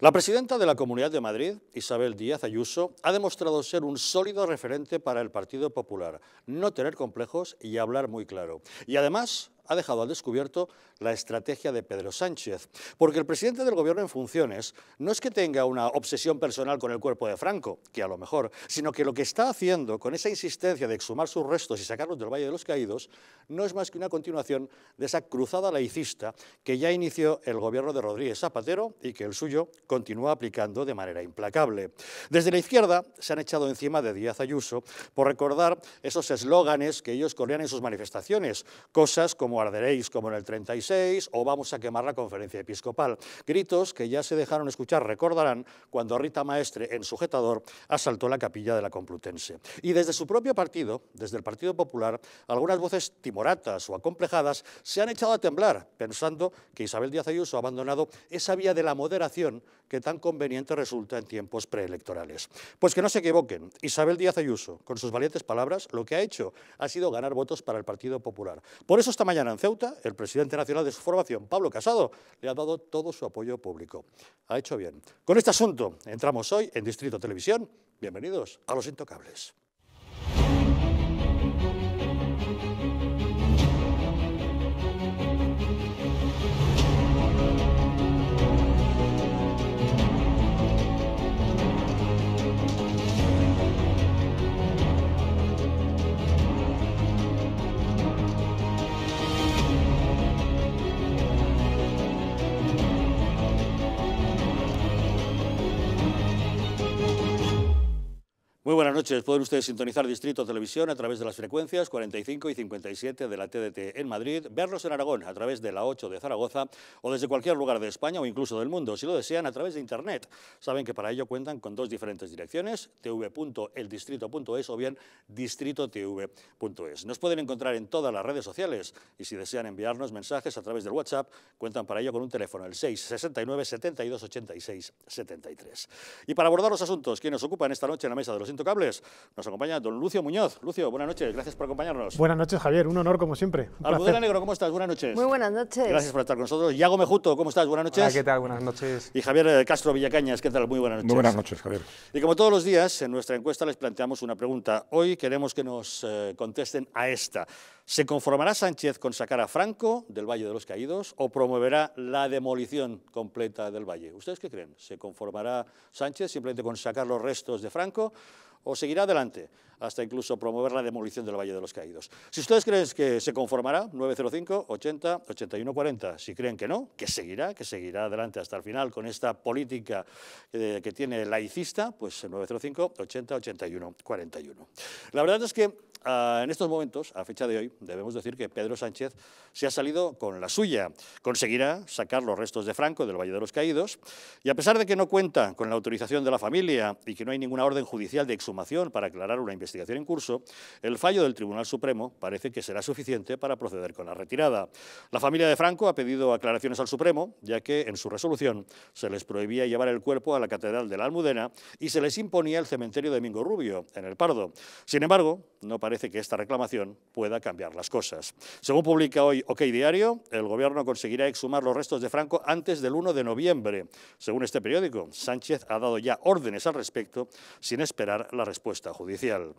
La presidenta de la Comunidad de Madrid, Isabel Díaz Ayuso, ha demostrado ser un sólido referente para el Partido Popular, no tener complejos y hablar muy claro. Y además ha dejado al descubierto la estrategia de Pedro Sánchez. Porque el presidente del gobierno en funciones no es que tenga una obsesión personal con el cuerpo de Franco, que a lo mejor, sino que lo que está haciendo con esa insistencia de exhumar sus restos y sacarlos del Valle de los Caídos no es más que una continuación de esa cruzada laicista que ya inició el gobierno de Rodríguez Zapatero y que el suyo continúa aplicando de manera implacable. Desde la izquierda se han echado encima de Díaz Ayuso por recordar esos eslóganes que ellos corrían en sus manifestaciones, cosas como guardaréis como en el 36 o vamos a quemar la conferencia episcopal. Gritos que ya se dejaron escuchar, recordarán, cuando Rita Maestre, en sujetador, asaltó la capilla de la Complutense. Y desde su propio partido, desde el Partido Popular, algunas voces timoratas o acomplejadas se han echado a temblar, pensando que Isabel Díaz Ayuso ha abandonado esa vía de la moderación que tan conveniente resulta en tiempos preelectorales. Pues que no se equivoquen, Isabel Díaz Ayuso, con sus valientes palabras, lo que ha hecho ha sido ganar votos para el Partido Popular. Por eso esta mañana el presidente nacional de su formación, Pablo Casado, le ha dado todo su apoyo público. Ha hecho bien. Con este asunto entramos hoy en Distrito Televisión. Bienvenidos a Los Intocables. Muy buenas noches. Pueden ustedes sintonizar Distrito Televisión a través de las frecuencias 45 y 57 de la TDT en Madrid, verlos en Aragón a través de la 8 de Zaragoza o desde cualquier lugar de España o incluso del mundo, si lo desean, a través de Internet. Saben que para ello cuentan con dos diferentes direcciones, tv.eldistrito.es o bien distritotv.es. Nos pueden encontrar en todas las redes sociales y si desean enviarnos mensajes a través del WhatsApp, cuentan para ello con un teléfono, el 669 72 86 73. Y para abordar los asuntos que nos ocupan esta noche en la mesa de los Intocables. Nos acompaña don Lucio Muñoz. Lucio, buenas noches, gracias por acompañarnos. Buenas noches, Javier, un honor como siempre. Albudera Negro, ¿cómo estás? Buenas noches. Muy buenas noches. Gracias por estar con nosotros. Yago Mejuto, ¿cómo estás? Buenas noches. Hola, ¿qué tal? Buenas noches. Y Javier eh, Castro Villacañas, ¿qué tal? Muy buenas noches. Muy buenas noches, Javier. Y como todos los días, en nuestra encuesta les planteamos una pregunta. Hoy queremos que nos eh, contesten a esta. ¿Se conformará Sánchez con sacar a Franco del Valle de los Caídos o promoverá la demolición completa del Valle? ¿Ustedes qué creen? ¿Se conformará Sánchez simplemente con sacar los restos de Franco o seguirá adelante? hasta incluso promover la demolición del Valle de los Caídos. Si ustedes creen que se conformará, 905, 80, 81, 40. Si creen que no, que seguirá, que seguirá adelante hasta el final con esta política eh, que tiene laicista, pues 905, 80, 81, 41. La verdad es que ah, en estos momentos, a fecha de hoy, debemos decir que Pedro Sánchez se ha salido con la suya. Conseguirá sacar los restos de Franco del Valle de los Caídos y a pesar de que no cuenta con la autorización de la familia y que no hay ninguna orden judicial de exhumación para aclarar una investigación, investigación en curso, el fallo del Tribunal Supremo parece que será suficiente para proceder con la retirada. La familia de Franco ha pedido aclaraciones al Supremo, ya que en su resolución se les prohibía llevar el cuerpo a la Catedral de la Almudena y se les imponía el cementerio de Mingo Rubio, en el Pardo. Sin embargo, no parece que esta reclamación pueda cambiar las cosas. Según publica hoy OK Diario, el Gobierno conseguirá exhumar los restos de Franco antes del 1 de noviembre. Según este periódico, Sánchez ha dado ya órdenes al respecto sin esperar la respuesta judicial.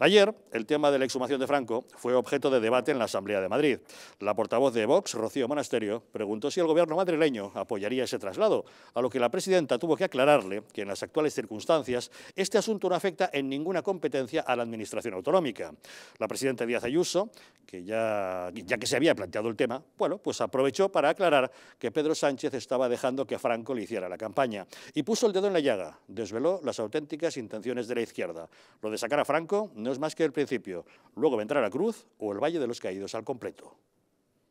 Ayer, el tema de la exhumación de Franco fue objeto de debate en la Asamblea de Madrid. La portavoz de Vox, Rocío Monasterio, preguntó si el gobierno madrileño apoyaría ese traslado, a lo que la presidenta tuvo que aclararle que en las actuales circunstancias este asunto no afecta en ninguna competencia a la Administración Autonómica. La presidenta Díaz Ayuso, que ya, ya que se había planteado el tema, bueno, pues aprovechó para aclarar que Pedro Sánchez estaba dejando que Franco le hiciera la campaña y puso el dedo en la llaga, desveló las auténticas intenciones de la izquierda. Lo de sacar a Franco no es más que el principio. Luego vendrá la cruz o el Valle de los Caídos al completo.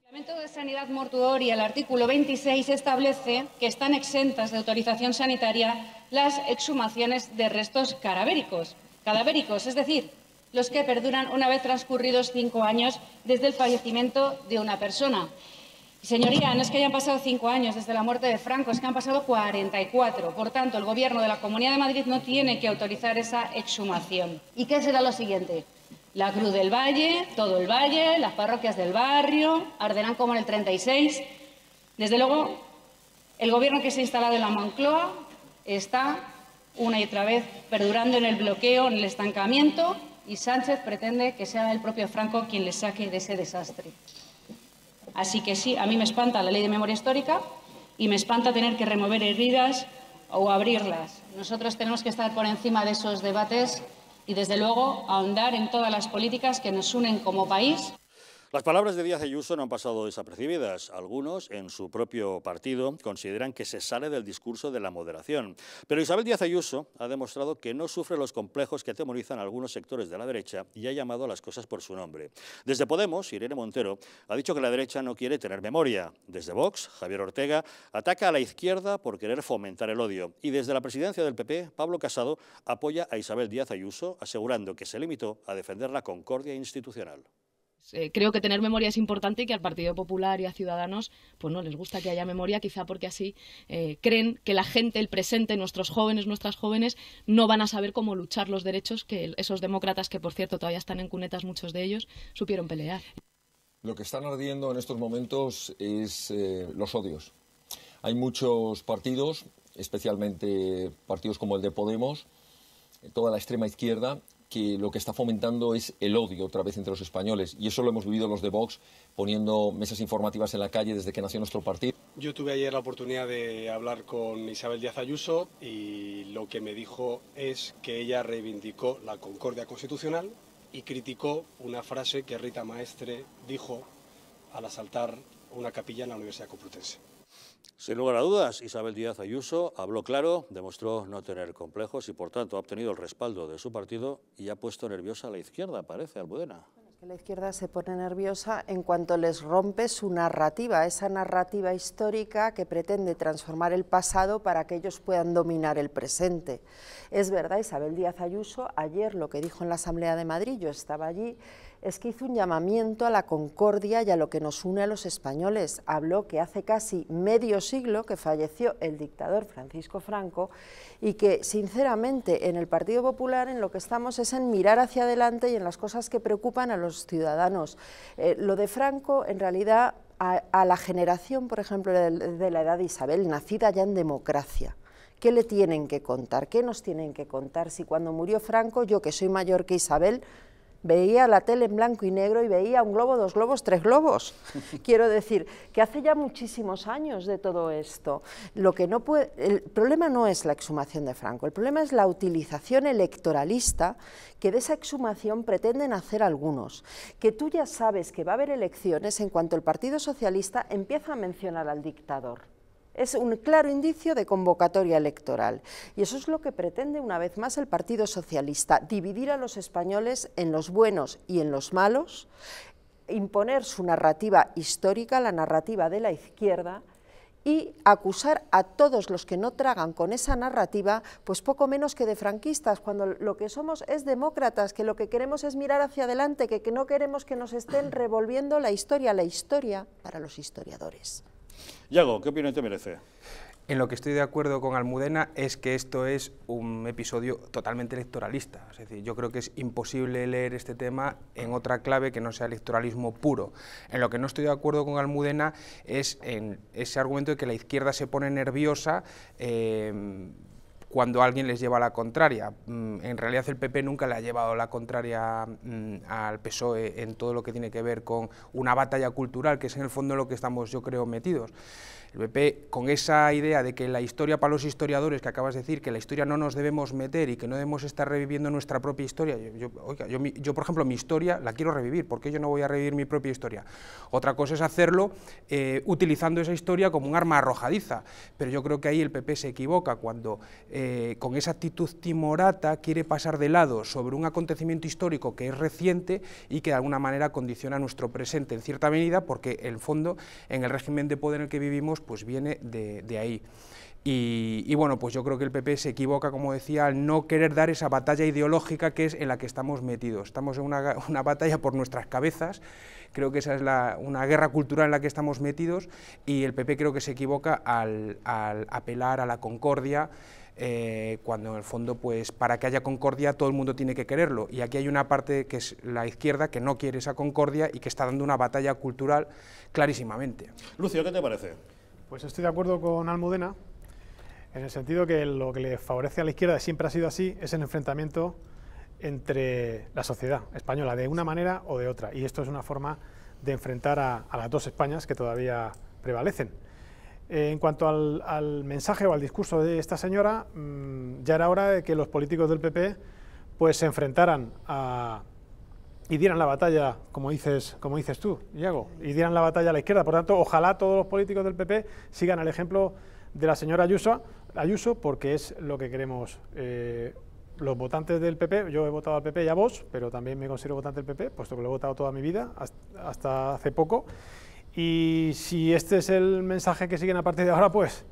El Reglamento de Sanidad Mortuoria, el artículo 26, establece que están exentas de autorización sanitaria las exhumaciones de restos cadavéricos, cadavéricos es decir, los que perduran una vez transcurridos cinco años desde el fallecimiento de una persona. Señoría, no es que hayan pasado cinco años desde la muerte de Franco, es que han pasado 44. Por tanto, el Gobierno de la Comunidad de Madrid no tiene que autorizar esa exhumación. ¿Y qué será lo siguiente? La Cruz del Valle, todo el valle, las parroquias del barrio, arderán como en el 36. Desde luego, el Gobierno que se ha instalado en la Moncloa está una y otra vez perdurando en el bloqueo, en el estancamiento, y Sánchez pretende que sea el propio Franco quien le saque de ese desastre. Así que sí, a mí me espanta la ley de memoria histórica y me espanta tener que remover heridas o abrirlas. Nosotros tenemos que estar por encima de esos debates y, desde luego, ahondar en todas las políticas que nos unen como país. Las palabras de Díaz Ayuso no han pasado desapercibidas. Algunos, en su propio partido, consideran que se sale del discurso de la moderación. Pero Isabel Díaz Ayuso ha demostrado que no sufre los complejos que atemorizan algunos sectores de la derecha y ha llamado a las cosas por su nombre. Desde Podemos, Irene Montero ha dicho que la derecha no quiere tener memoria. Desde Vox, Javier Ortega ataca a la izquierda por querer fomentar el odio. Y desde la presidencia del PP, Pablo Casado apoya a Isabel Díaz Ayuso, asegurando que se limitó a defender la concordia institucional. Eh, creo que tener memoria es importante y que al Partido Popular y a Ciudadanos pues no les gusta que haya memoria, quizá porque así eh, creen que la gente, el presente, nuestros jóvenes, nuestras jóvenes, no van a saber cómo luchar los derechos que esos demócratas, que por cierto todavía están en cunetas muchos de ellos, supieron pelear. Lo que están ardiendo en estos momentos es eh, los odios. Hay muchos partidos, especialmente partidos como el de Podemos, toda la extrema izquierda, que lo que está fomentando es el odio otra vez entre los españoles. Y eso lo hemos vivido los de Vox poniendo mesas informativas en la calle desde que nació nuestro partido. Yo tuve ayer la oportunidad de hablar con Isabel Díaz Ayuso y lo que me dijo es que ella reivindicó la concordia constitucional y criticó una frase que Rita Maestre dijo al asaltar una capilla en la Universidad Complutense. Sin lugar a dudas, Isabel Díaz Ayuso habló claro, demostró no tener complejos y, por tanto, ha obtenido el respaldo de su partido y ha puesto nerviosa a la izquierda, parece, albuena la izquierda se pone nerviosa en cuanto les rompe su narrativa, esa narrativa histórica que pretende transformar el pasado para que ellos puedan dominar el presente. Es verdad, Isabel Díaz Ayuso, ayer lo que dijo en la Asamblea de Madrid, yo estaba allí, es que hizo un llamamiento a la concordia y a lo que nos une a los españoles. Habló que hace casi medio siglo que falleció el dictador Francisco Franco y que, sinceramente, en el Partido Popular en lo que estamos es en mirar hacia adelante y en las cosas que preocupan a los ciudadanos. Eh, lo de Franco, en realidad, a, la generación, por ejemplo, de la edad de Isabel, nacida ya en democracia. ¿Qué le tienen que contar? ¿Qué nos tienen que contar? Si cuando murió Franco, yo que soy mayor que Isabel, veía la tele en blanco y negro y veía un globo, dos globos, tres globos. Quiero decir que hace ya muchísimos años de todo esto. Lo que no el problema no es la exhumación de Franco, el problema es la utilización electoralista que de esa exhumación pretenden hacer algunos. Que tú ya sabes que va a haber elecciones en cuanto el Partido Socialista empieza a mencionar al dictador. Es un claro indicio de convocatoria electoral. Y eso es lo que pretende una vez más el Partido Socialista, dividir a los españoles en los buenos y en los malos, imponer su narrativa histórica, la narrativa de la izquierda, y acusar a todos los que no tragan con esa narrativa, pues poco menos que de franquistas, cuando lo que somos es demócratas, que lo que queremos es mirar hacia adelante, que, que no queremos que nos estén revolviendo la historia, la historia para los historiadores. Yago, ¿qué opinión te merece? En lo que estoy de acuerdo con Almudena es que esto es un episodio totalmente electoralista. Es decir, yo creo que es imposible leer este tema en otra clave que no sea electoralismo puro. En lo que no estoy de acuerdo con Almudena es en ese argumento de que la izquierda se pone nerviosa. Eh, cuando alguien les lleva la contraria. Mm, en realidad el PP nunca le ha llevado la contraria mm, al PSOE en todo lo que tiene que ver con una batalla cultural, que es en el fondo en lo que estamos yo creo metidos. El PP, con esa idea de que la historia para los historiadores, que acabas de decir, que la historia no nos debemos meter y que no debemos estar reviviendo nuestra propia historia, yo, por ejemplo mi historia la quiero revivir, ¿por qué yo no voy a revivir mi propia historia? Otra cosa es hacerlo eh, utilizando esa historia como un arma arrojadiza, pero yo creo que ahí el PP se equivoca cuando eh, con esa actitud timorata quiere pasar de lado sobre un acontecimiento histórico que es reciente y que de alguna manera condiciona nuestro presente en cierta medida porque en el fondo en el régimen de poder en el que vivimos pues viene de, ahí. Y, bueno, pues yo creo que el PP se equivoca, como decía, al no querer dar esa batalla ideológica que es en la que estamos metidos. Estamos en una, batalla por nuestras cabezas, creo que esa es una guerra cultural en la que estamos metidos y el PP creo que se equivoca al, apelar a la concordia, eh, cuando en el fondo, pues para que haya concordia todo el mundo tiene que quererlo. Y aquí hay una parte que es la izquierda que no quiere esa concordia y que está dando una batalla cultural clarísimamente. Lucio, ¿qué te parece? Pues estoy de acuerdo con Almudena, en el sentido que lo que le favorece a la izquierda siempre ha sido así, es el enfrentamiento entre la sociedad española, de una manera o de otra. Y esto es una forma de enfrentar a, las dos Españas que todavía prevalecen. Eh, en cuanto al, mensaje o al discurso de esta señora, mm, ya era hora de que los políticos del PP pues, se enfrentaran a, y dieran la batalla, como dices, como dices tú, Iago, y dieran la batalla a la izquierda. Por tanto, ojalá todos los políticos del PP sigan el ejemplo de la señora Ayuso, Ayuso porque es lo que queremos eh, los votantes del PP. Yo he votado al PP y a vos, pero también me considero votante del PP, puesto que lo he votado toda mi vida, hasta hace poco. Y si este es el mensaje que siguen a partir de ahora, pues,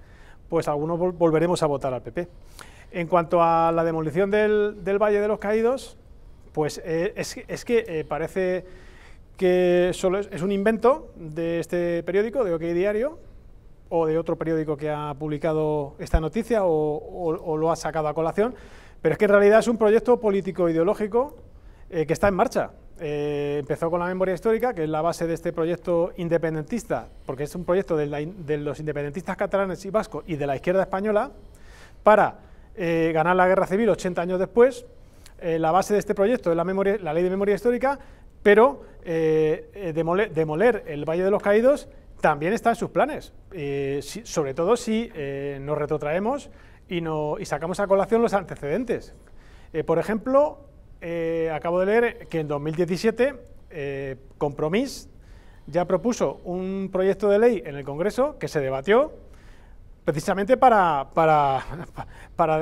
pues algunos volveremos a votar al PP. En cuanto a la demolición del Valle de los Caídos, pues eh, es, que eh, parece que solo es, un invento de este periódico, de OK Diario, o de otro periódico que ha publicado esta noticia o, lo ha sacado a colación, pero es que en realidad es un proyecto político-ideológico eh, que está en marcha. empezó con la memoria histórica, que es la base de este proyecto independentista, porque es un proyecto de, los independentistas catalanes y vascos y de la izquierda española, para ganar la guerra civil 80 años después, eh, la base de este proyecto es la, memoria, la ley de memoria histórica, pero eh, eh, demoler, el Valle de los Caídos también está en sus planes, sobre todo si nos retrotraemos y, no, y sacamos a colación los antecedentes. por ejemplo, acabo de leer que en 2017 Compromís ya propuso un proyecto de ley en el Congreso que se debatió precisamente para,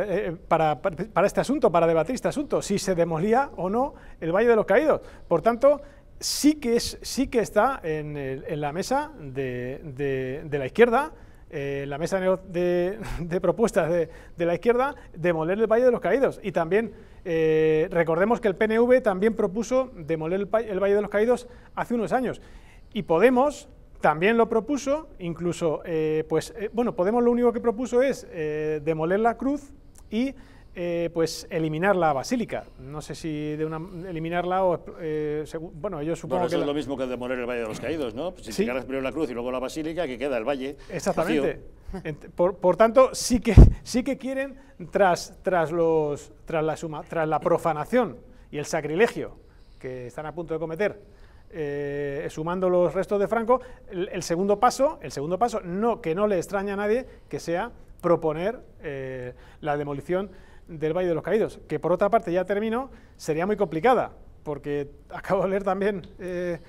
eh, para, para, este asunto, para debatir este asunto, si se demolía o no el Valle de los Caídos. Por tanto, sí que, es, sí que está en, la mesa de, la izquierda, en eh, la mesa de, de propuestas de, de, la izquierda, demoler el Valle de los Caídos. Y también eh, recordemos que el PNV también propuso demoler el, el Valle de los Caídos hace unos años. Y Podemos también lo propuso, incluso, eh, pues, eh, bueno, Podemos lo único que propuso es eh, demoler la cruz y pues eliminar la basílica. No sé si de eliminarla o, bueno, yo supongo que... es lo mismo que demoler el Valle de los Caídos, ¿no? Pues si ¿Sí? primero la cruz y luego la basílica, que queda el valle Exactamente. Por, tanto, sí que, sí que quieren, tras, tras, los, tras, la suma, tras la profanación y el sacrilegio que están a punto de cometer, eh, sumando los restos de Franco, el, segundo paso, el segundo paso, no, que no le extraña a nadie que sea proponer eh, la demolición del Valle de los Caídos, que por otra parte, ya termino, sería muy complicada, porque acabo de leer también eh,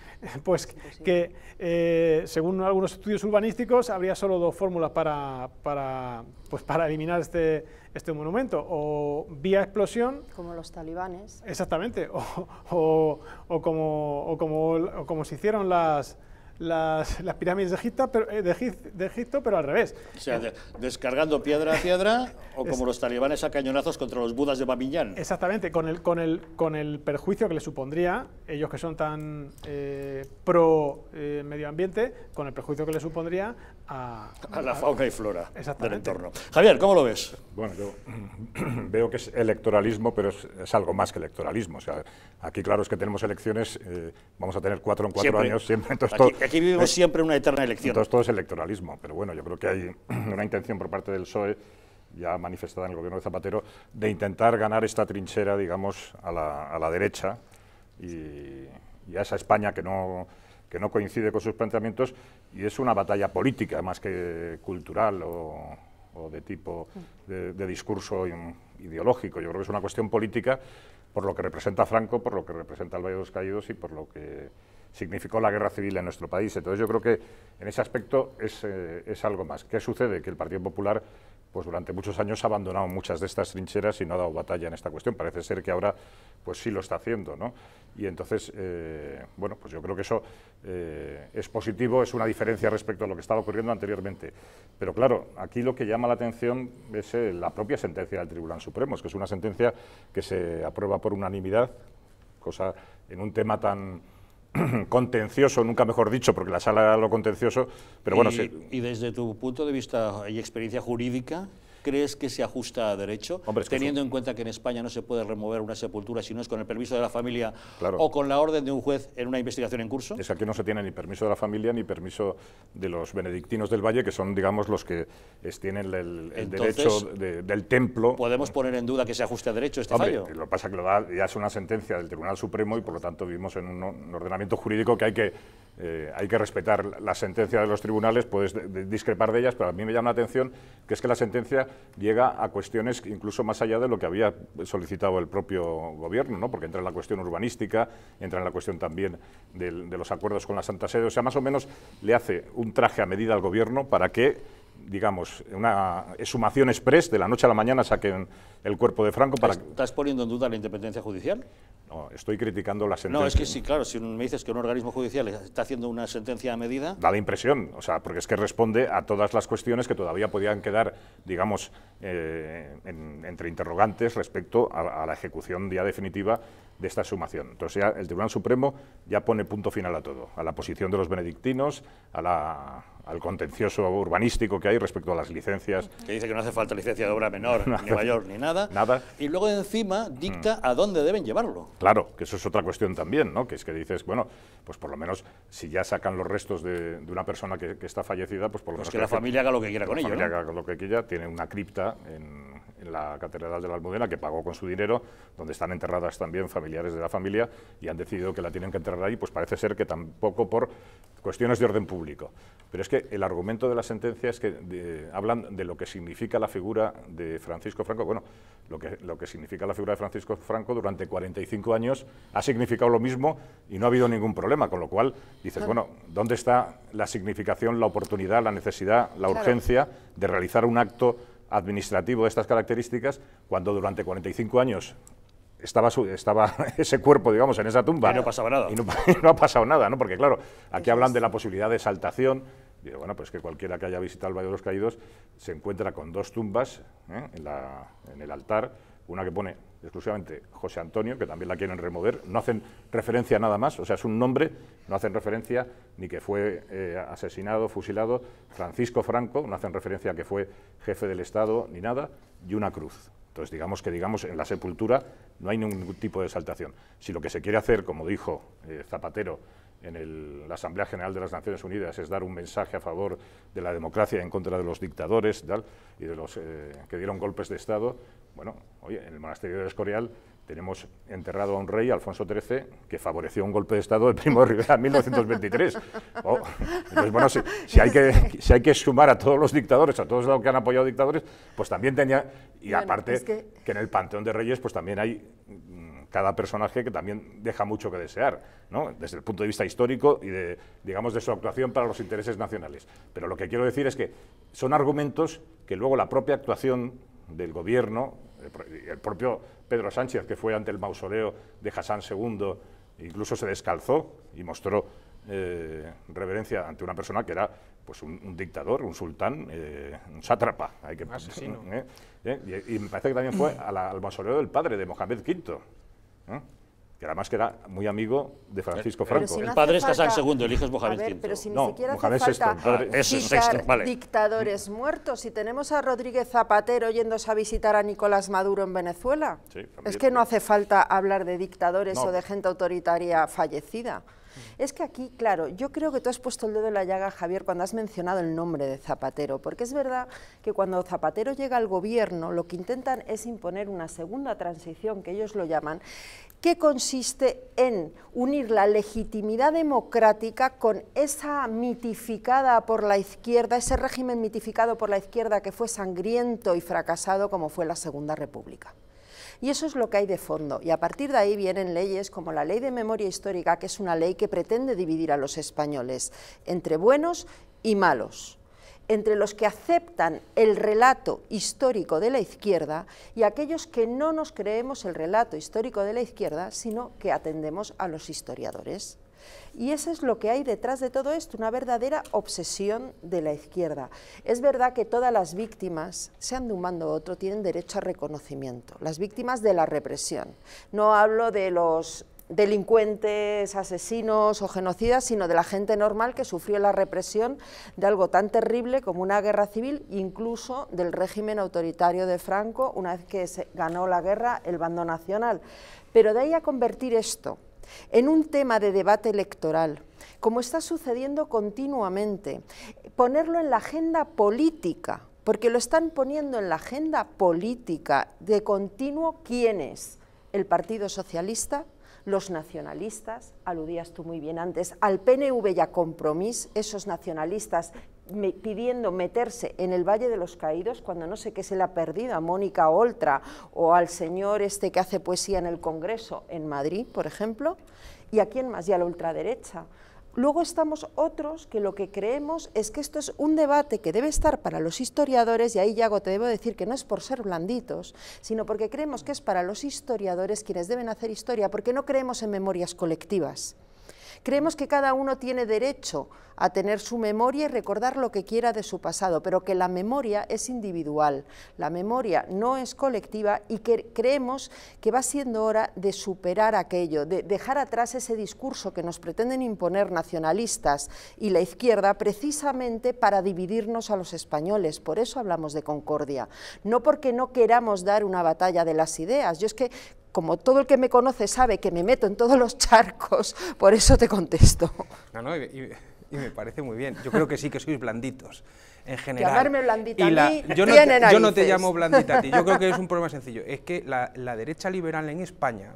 pues, pues que según algunos estudios urbanísticos habría solo dos fórmulas para, para pues, eliminar este, este monumento. O vía explosión. Como los talibanes. Exactamente. O, como, o como, se hicieron las, las, las, pirámides de eh, Egipto, pero, de, pero al revés. O sea, descargando piedra a piedra, o como los talibanes a cañonazos contra los budas de Bamiyan. Exactamente, con el, con el, con el perjuicio que le supondría, ellos que son tan eh, pro eh, medio ambiente, con el perjuicio que le supondría a, la fauna y flora del entorno. Javier, ¿cómo lo ves? Bueno, yo veo que es electoralismo, pero es, algo más que electoralismo. aquí claro es que tenemos elecciones, eh, vamos a tener cuatro en cuatro años siempre. aquí, todo, vivimos siempre una eterna elección. Entonces todo es electoralismo, pero bueno, yo creo que hay una intención por parte del PSOE ya manifestada en el gobierno de Zapatero, de intentar ganar esta trinchera, digamos, a la, a la derecha y a esa España que no, que no coincide con sus planteamientos y es una batalla política más que cultural o, de tipo de, discurso ideológico. Yo creo que es una cuestión política por lo que representa Franco, por lo que representa el Valle de los Caídos y por lo que significó la guerra civil en nuestro país. Entonces yo creo que en ese aspecto es, eh, es algo más. ¿Qué sucede? Que el Partido Popular pues durante muchos años ha abandonado muchas de estas trincheras y no ha dado batalla en esta cuestión. Parece ser que ahora pues sí lo está haciendo, ¿no? Y entonces, eh, bueno, pues yo creo que eso eh, es positivo, es una diferencia respecto a lo que estaba ocurriendo anteriormente. Pero claro, aquí lo que llama la atención es eh, la propia sentencia del Tribunal Supremo, es que es una sentencia que se aprueba por unanimidad, cosa en un tema tan contencioso, nunca mejor dicho, porque la sala era lo contencioso, pero bueno... sí. y desde tu punto de vista y experiencia jurídica, crees que se ajusta a derecho, teniendo en cuenta que en España no se puede remover una sepultura si no es con el permiso de la familia o con la orden de un juez en una investigación en curso? Es que aquí no se tiene ni permiso de la familia ni permiso de los benedictinos del Valle, que son, digamos, los que tienen el, derecho del templo. ¿Podemos poner en duda que se ajuste a derecho este Hombre, fallo? Lo que pasa es que ya es una sentencia del Tribunal Supremo y, por lo tanto, vivimos en un ordenamiento jurídico que hay que eh, hay que respetar la sentencia de los tribunales, puedes discrepar de ellas, pero a mí me llama la atención que es que la sentencia llega a cuestiones incluso más allá de lo que había solicitado el propio gobierno, ¿no? porque entra en la cuestión urbanística, entra en la cuestión también de los acuerdos con la Santa Sede, o sea, más o menos le hace un traje a medida al gobierno para que digamos, una exhumación express, de la noche a la mañana saquen el cuerpo de Franco para... ¿Estás poniendo en duda la independencia judicial? No, estoy criticando la sentencia. No, es que sí, claro, si me dices que un organismo judicial está haciendo una sentencia a medida... Da la impresión, o sea, porque es que responde a todas las cuestiones que todavía podían quedar, digamos, eh, entre interrogantes respecto a, a la ejecución ya definitiva de esta sumación. Entonces ya el Tribunal Supremo ya pone punto final a todo, a la posición de los benedictinos, a al contencioso urbanístico que hay respecto a las licencias. Que dice que no hace falta licencia de obra menor, ni mayor, ni nada. Nada. Y luego encima dicta mm. a dónde deben llevarlo. Claro, que eso es otra cuestión también, ¿no? Que es que dices, bueno, pues por lo menos si ya sacan los restos de, una persona que, está fallecida, pues por lo pues menos... que la familia haga lo que quiera con ellos. La familia haga lo que quiera, tiene una cripta en en la Catedral de la Almudena, que pagó con su dinero, donde están enterradas también familiares de la familia y han decidido que la tienen que enterrar ahí, pues parece ser que tampoco por cuestiones de orden público. Pero es que el argumento de la sentencia es que hablan de lo que significa la figura de Francisco Franco. Bueno, lo que, lo que significa la figura de Francisco Franco durante 45 años ha significado lo mismo y no ha habido ningún problema, con lo cual dices, bueno, ¿dónde está la significación, la oportunidad, la necesidad, la urgencia de realizar un acto administrativo de estas características, cuando durante 45 años estaba, estaba ese cuerpo, digamos, en esa tumba. Y no pasaba nada. Y no, ha pasado nada, ¿no? Porque, claro, aquí hablan de la posibilidad de saltación digo bueno, pues que cualquiera que haya visitado el Valle de los Caídos se encuentra con dos tumbas ¿eh? en el altar, una que pone exclusivamente José Antonio, que también la quieren remover, no hacen referencia a nada más, o sea, es un nombre, no hacen referencia ni que fue eh, asesinado, fusilado, Francisco Franco, no hacen referencia a que fue jefe del Estado ni nada, y una cruz. Entonces, digamos que digamos en la sepultura no hay ningún tipo de exaltación. Si lo que se quiere hacer, como dijo eh, Zapatero, en la Asamblea General de las Naciones Unidas es dar un mensaje a favor de la democracia en contra de los dictadores tal, y de los eh, que dieron golpes de Estado. Bueno, hoy en el monasterio de Escorial tenemos enterrado a un rey, Alfonso XIII, que favoreció un golpe de Estado el Primo de Rivera en 1923. bueno, si, hay que, hay que sumar a todos los dictadores, a todos los que han apoyado dictadores, pues también tenía... Y aparte, que... en el Panteón de Reyes, pues también hay mm, cada personaje que también deja mucho que desear, desde el punto de vista histórico y de, digamos, de su actuación para los intereses nacionales. Pero lo que quiero decir es que son argumentos que luego la propia actuación del gobierno, el propio Pedro Sánchez, que fue ante el mausoleo de Hassan II, incluso se descalzó y mostró eh, reverencia ante una persona que era pues un, dictador, un sultán, eh, un sátrapa. Hay que, ¿eh? y, me parece que también fue al mausoleo del padre de Mohamed V que además que era muy amigo de Francisco Franco. ¿eh? el padre es en segundo. el hijo es Mohamed Pero si ni no, hace falta dictadores muertos, si tenemos a Rodríguez Zapatero yéndose a visitar a Nicolás Maduro en Venezuela, es que no hace falta hablar de dictadores o de gente autoritaria fallecida. Es que aquí, claro, yo creo que tú has puesto el dedo en la llaga, Javier, cuando has mencionado el nombre de Zapatero, porque es verdad que cuando Zapatero llega al gobierno, lo que intentan es imponer una segunda transición, que ellos lo llaman, que consiste en unir la legitimidad democrática con esa mitificada por la izquierda, ese régimen mitificado por la izquierda que fue sangriento y fracasado como fue la Segunda República. Y eso es lo que hay de fondo. Y a partir de ahí vienen leyes como la Ley de Memoria Histórica, que es una ley que pretende dividir a los españoles entre buenos y malos entre los que aceptan el relato histórico de la izquierda y aquellos que no nos creemos el relato histórico de la izquierda, sino que atendemos a los historiadores. Y eso es lo que hay detrás de todo esto, una verdadera obsesión de la izquierda. Es verdad que todas las víctimas, sean de un bando u otro, tienen derecho a reconocimiento, las víctimas de la represión. No hablo de los delincuentes, asesinos o genocidas, sino de la gente normal que sufrió la represión de algo tan terrible como una guerra civil, incluso del régimen autoritario de Franco, una vez que se ganó la guerra el bando nacional. Pero de ahí a convertir esto en un tema de debate electoral, como está sucediendo continuamente, ponerlo en la agenda política, porque lo están poniendo en la agenda política de continuo quiénes, el Partido Socialista, los nacionalistas, aludías tú muy bien antes, al PNV y a Compromís, esos nacionalistas pidiendo meterse en el Valle de los Caídos cuando no sé qué se le ha perdido a Mónica Oltra o al señor este que hace poesía en el Congreso en Madrid, por ejemplo, y a quién más, y a la ultraderecha. Luego estamos otros que lo que creemos es que esto es un debate que debe estar para los historiadores, y ahí Yago te debo decir que no es por ser blanditos, sino porque creemos que es para los historiadores quienes deben hacer historia, porque no creemos en memorias colectivas. Creemos que cada uno tiene derecho a tener su memoria y recordar lo que quiera de su pasado, pero que la memoria es individual, la memoria no es colectiva y que creemos que va siendo hora de superar aquello, de dejar atrás ese discurso que nos pretenden imponer nacionalistas y la izquierda precisamente para dividirnos a los españoles. Por eso hablamos de concordia, no porque no queramos dar una batalla de las ideas. Yo es que como todo el que me conoce sabe que me meto en todos los charcos, por eso te contesto. No, no, y, me parece muy bien. Yo creo que sí que sois blanditos, en general. Llamarme blandita a mí yo, no te, llamo blandita a ti, yo creo que es un problema sencillo. Es que la, derecha liberal en España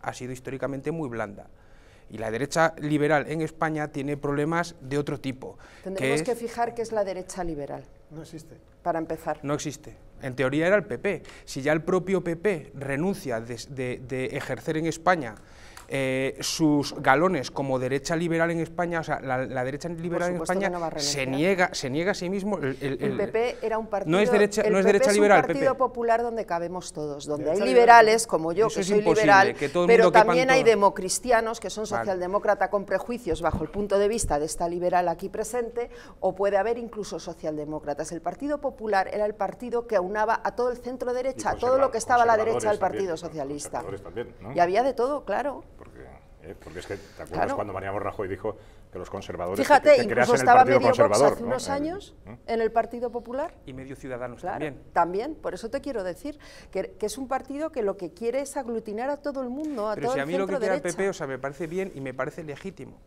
ha sido históricamente muy blanda y la derecha liberal en España tiene problemas de otro tipo. Tendremos que, que, fijar qué es la derecha liberal. No existe. Para empezar. No existe. En teoría era el PP. Si ya el propio PP renuncia de, ejercer en España eh, sus galones como derecha liberal en España, o sea, la, derecha liberal en España se, niega, se niega a sí mismo. El, PP era un partido. No es derecha, es un partido popular donde cabemos todos, donde hay liberales como yo, que soy liberal, pero también hay democristianos que son socialdemócrata con prejuicios bajo el punto de vista de esta liberal aquí presente, o puede haber incluso socialdemócratas. El Partido Popular era el partido que aunaba a todo el centro derecha, a todo lo que estaba a la derecha del Partido Socialista. Y había de todo, claro. ¿eh? porque es que, ¿te acuerdas cuando María Rajoy dijo que los conservadores... Fíjate, incluso estaba medio conservador hace unos eh, años ¿eh? en el Partido Popular. Y medio Ciudadanos también. También, por eso te quiero decir que, es un partido que lo que quiere es aglutinar a todo el mundo, a Pero si a mí lo que quiere el PP, o sea, me parece bien y me parece legítimo.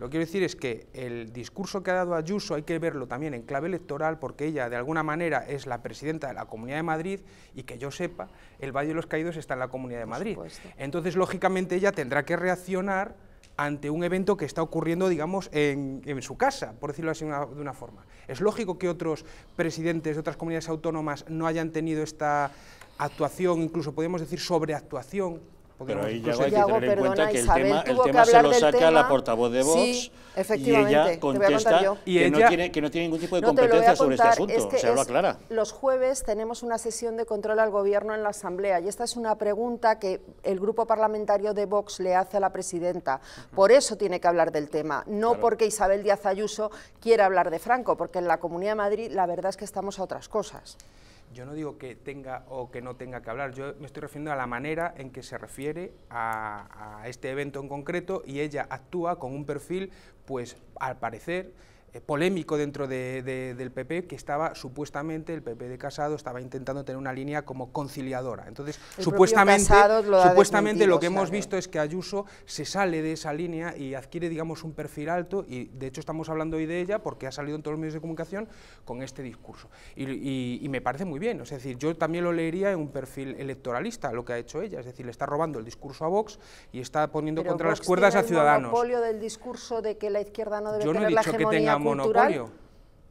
Lo que quiero decir es que el discurso que ha dado Ayuso hay que verlo también en clave electoral porque ella de alguna manera es la presidenta de la Comunidad de Madrid y que yo sepa, el Valle de los Caídos está en la Comunidad de Madrid. Entonces, lógicamente, ella tendrá que reaccionar ante un evento que está ocurriendo, digamos, en, su casa, por decirlo así de una forma. Es lógico que otros presidentes de otras comunidades autónomas no hayan tenido esta actuación, incluso podemos decir sobreactuación, pero ahí ya pues, hay que tener en cuenta que el tema, se lo saca a la portavoz de Vox y ella contesta y Que, no tiene, que no tiene ningún tipo de competencia sobre este asunto, se lo aclara. Los jueves tenemos una sesión de control al gobierno en la Asamblea y esta es una pregunta que el grupo parlamentario de Vox le hace a la presidenta. Por eso tiene que hablar del tema, no porque Isabel Díaz Ayuso quiera hablar de Franco, porque en la Comunidad de Madrid la verdad es que estamos a otras cosas. Yo no digo que tenga o que no tenga que hablar, yo me estoy refiriendo a la manera en que se refiere a, a este evento en concreto y ella actúa con un perfil, pues al parecer, eh, polémico dentro del PP, que estaba supuestamente, el PP de Casado estaba intentando tener una línea como conciliadora. Entonces, supuestamente, lo supuestamente lo que hemos visto es que Ayuso se sale de esa línea y adquiere, digamos, un perfil alto, y de hecho estamos hablando hoy de ella porque ha salido en todos los medios de comunicación con este discurso. Y, me parece muy bien, es decir, yo también lo leería en un perfil electoralista, lo que ha hecho ella, es decir, le está robando el discurso a Vox y está poniendo contra las cuerdas a Ciudadanos. del discurso de que la izquierda no que monopolio.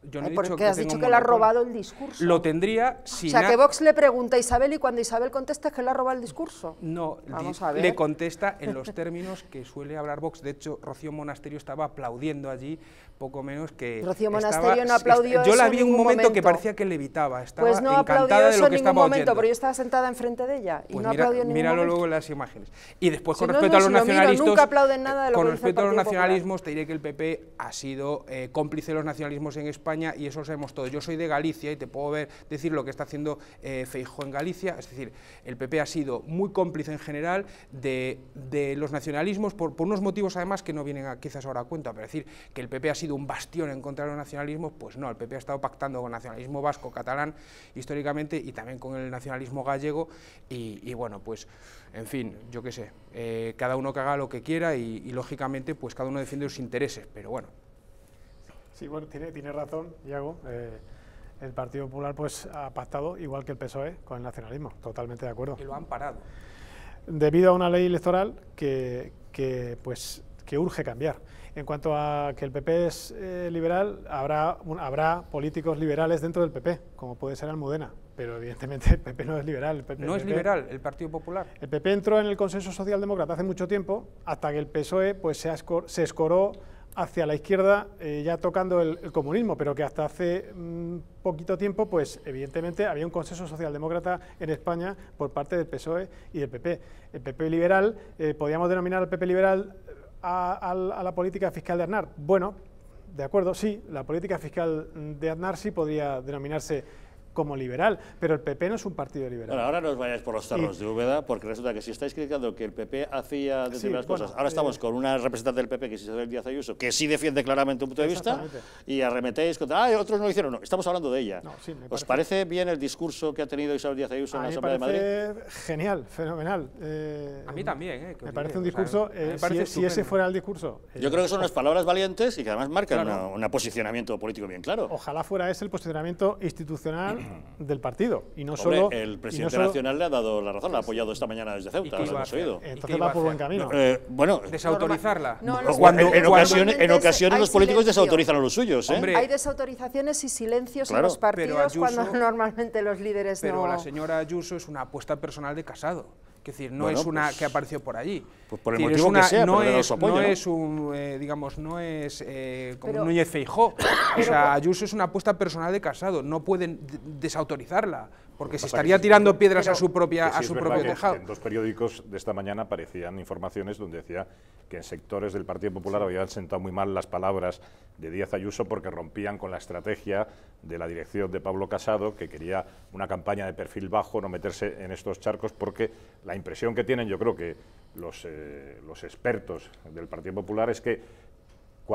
Yo no he porque que has dicho que le ha robado el discurso. Lo tendría si... O sea, que Vox le pregunta a Isabel y cuando Isabel contesta es que le ha robado el discurso. No, Vamos a ver. le contesta en los términos que suele hablar Vox. De hecho, Rocío Monasterio estaba aplaudiendo allí poco menos que... Rocío Monasterio no aplaudió Yo la vi en un momento, que parecía que levitaba, pues estaba pues no encantada de lo que momento, Pero yo estaba sentada enfrente de ella y pues no aplaudió en ningún Míralo luego en las imágenes. Y después con respecto a los nacionalistas... nunca aplauden nada de lo Con respecto a los nacionalismos, te diré que el PP ha sido eh, cómplice de los nacionalismos en España y eso lo sabemos todos. Yo soy de Galicia y te puedo ver, decir lo que está haciendo eh, en Galicia. Es decir, el PP ha sido muy cómplice en general de, los nacionalismos por, por unos motivos además que no vienen quizás ahora a cuenta, pero decir que el PP ha sido un bastión en contra de los nacionalismos, pues no, el PP ha estado pactando con nacionalismo vasco, catalán, históricamente, y también con el nacionalismo gallego, y, bueno, pues, en fin, yo qué sé, eh, cada uno que haga lo que quiera y, lógicamente, pues cada uno defiende sus intereses, pero bueno. Sí, bueno, tiene, tiene razón, Iago. Eh, el Partido Popular pues ha pactado, igual que el PSOE, con el nacionalismo, totalmente de acuerdo. Y lo han parado. Debido a una ley electoral que pues, que urge cambiar. En cuanto a que el PP es eh, liberal, habrá, políticos liberales dentro del PP, como puede ser Almudena, pero evidentemente el PP no es liberal. no es liberal el Partido Popular. El PP entró en el consenso socialdemócrata hace mucho tiempo, hasta que el PSOE pues, se, escoró hacia la izquierda, eh, ya tocando el, comunismo, pero que hasta hace mm, poquito tiempo, pues evidentemente había un consenso socialdemócrata en España por parte del PSOE y del PP. El PP liberal, eh, podríamos denominar al PP liberal a, la política fiscal de Aznar. Bueno, de acuerdo, sí, la política fiscal de Aznar sí podría denominarse como liberal, pero el PP no es un partido liberal. ahora no os vayáis por los cerros de Úbeda, porque resulta que si estáis criticando que el PP hacía determinadas las cosas, ahora eh, estamos con una representante del PP, que es Isabel Díaz Ayuso, que sí defiende claramente un punto de vista, y arremetéis contra, ah, otros no lo hicieron, no, estamos hablando de ella. ¿Os parece bien el discurso que ha tenido Isabel Díaz Ayuso en la Asamblea de Madrid? genial, fenomenal. Eh, a mí también, ¿eh? Me parece un discurso, eh, parece si, ese fuera el discurso. Yo creo que son unas palabras valientes y que además marcan un posicionamiento político bien claro. Ojalá fuera ese el posicionamiento institucional del partido. Y no solo, el presidente nacional le ha dado la razón, ha apoyado esta mañana desde Ceuta, lo hemos oído. Entonces va por buen camino. Eh, bueno, desautorizarla. No, en, ocasiones, los políticos desautorizan a los suyos. ¿eh? hay desautorizaciones y silencios en los partidos cuando normalmente los líderes pero no. Pero la señora Ayuso es una apuesta personal de casado. Es decir, no es una pues, que apareció por allí. Pues por el motivo que sea, no es, no, es eh, digamos, no es eh, como Núñez Feijó. o sea, Ayuso es una apuesta personal de Casado, no pueden desautorizarla, porque se estaría tirando piedras a su, propia, a su propio tejado. En dos periódicos de esta mañana aparecían informaciones donde decía que en sectores del Partido Popular habían sentado muy mal las palabras de Díaz Ayuso porque rompían con la estrategia de la dirección de Pablo Casado, que quería una campaña de perfil bajo, no meterse en estos charcos, porque la impresión que tienen, yo creo que los, eh, los expertos del Partido Popular es que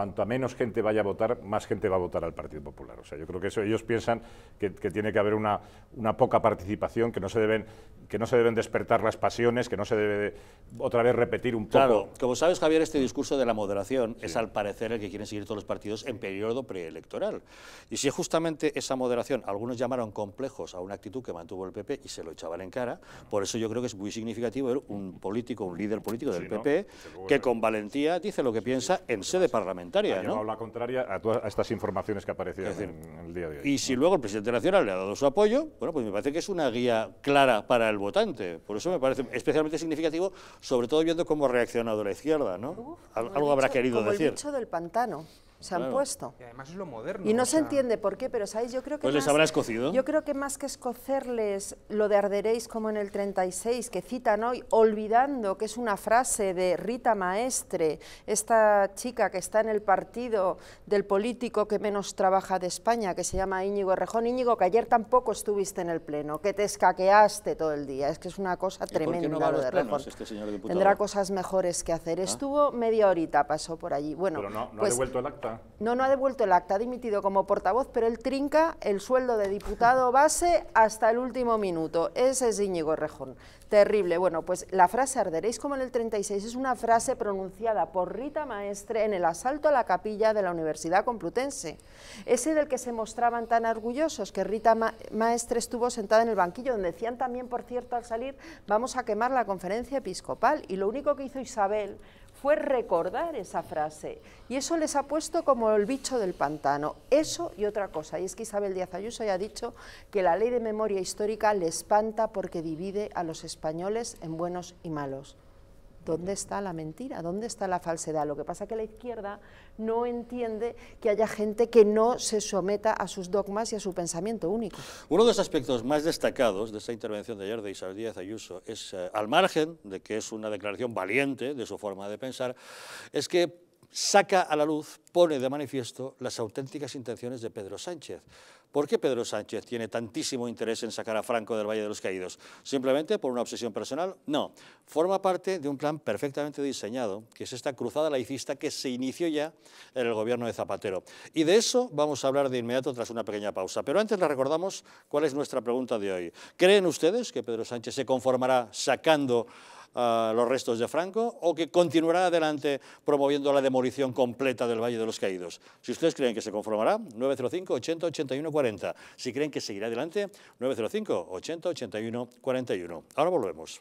a menos gente vaya a votar, más gente va a votar al Partido Popular. O sea, yo creo que eso ellos piensan que, tiene que haber una, poca participación, que no se deben que no se deben despertar las pasiones, que no se debe otra vez repetir un poco. Claro, como sabes Javier, este discurso de la moderación es al parecer el que quieren seguir todos los partidos en periodo preelectoral. Y si justamente esa moderación, algunos llamaron complejos a una actitud que mantuvo el PP y se lo echaban en cara, por eso yo creo que es muy significativo ver un político, un líder político del PP, que con valentía dice lo que piensa en sede parlamentaria ha ah, ¿no? la contraria a, todas estas informaciones que aparecían en, el día de hoy. Y si luego el presidente nacional le ha dado su apoyo, bueno, pues me parece que es una guía clara para el votante. Por eso me parece especialmente significativo, sobre todo viendo cómo ha reaccionado la izquierda, ¿no? algo habrá querido decir. El del pantano se han puesto. Y además es lo moderno. Y no se entiende por qué, pero ¿sabéis? Yo creo que pues les habrá Yo creo que más que escocerles lo de arderéis como en el 36 que citan hoy, olvidando que es una frase de Rita Maestre, esta chica que está en el partido del político que menos trabaja de España, que se llama Íñigo Errejón. Íñigo, que ayer tampoco estuviste en el pleno, que te escaqueaste todo el día. Es que es una cosa tremenda lo de este Tendrá cosas mejores que hacer. Ah. Estuvo media horita, pasó por allí. Bueno, pero no, he ha pues el acta. No, no ha devuelto el acta, ha dimitido como portavoz, pero él trinca el sueldo de diputado base hasta el último minuto. Ese es Íñigo Rejón. Terrible. Bueno, pues la frase arderéis como en el 36 es una frase pronunciada por Rita Maestre en el asalto a la capilla de la Universidad Complutense. Ese del que se mostraban tan orgullosos, que Rita Maestre estuvo sentada en el banquillo, donde decían también, por cierto, al salir, vamos a quemar la conferencia episcopal. Y lo único que hizo Isabel fue recordar esa frase. Y eso les ha puesto como el bicho del pantano. Eso y otra cosa. Y es que Isabel Díaz Ayuso ya ha dicho que la ley de memoria histórica le espanta porque divide a los españoles en buenos y malos. ¿Dónde está la mentira? ¿Dónde está la falsedad? Lo que pasa es que la izquierda no entiende que haya gente que no se someta a sus dogmas y a su pensamiento único. Uno de los aspectos más destacados de esta intervención de ayer de Isabel Díaz Ayuso es, eh, al margen de que es una declaración valiente de su forma de pensar, es que saca a la luz, pone de manifiesto las auténticas intenciones de Pedro Sánchez. ¿Por qué Pedro Sánchez tiene tantísimo interés en sacar a Franco del Valle de los Caídos? ¿Simplemente por una obsesión personal? No, forma parte de un plan perfectamente diseñado, que es esta cruzada laicista que se inició ya en el gobierno de Zapatero. Y de eso vamos a hablar de inmediato tras una pequeña pausa. Pero antes le recordamos cuál es nuestra pregunta de hoy. ¿Creen ustedes que Pedro Sánchez se conformará sacando los restos de Franco o que continuará adelante promoviendo la demolición completa del Valle de los Caídos. Si ustedes creen que se conformará, 905 80 81 40. Si creen que seguirá adelante, 905 80 81 41. Ahora volvemos.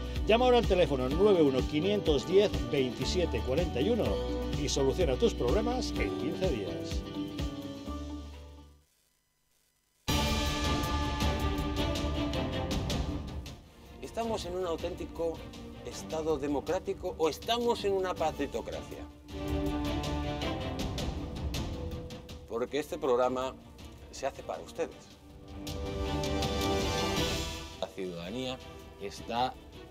Llama ahora al teléfono 91-510-2741 y soluciona tus problemas en 15 días. ¿Estamos en un auténtico Estado democrático o estamos en una pacitocracia? Porque este programa se hace para ustedes. La ciudadanía está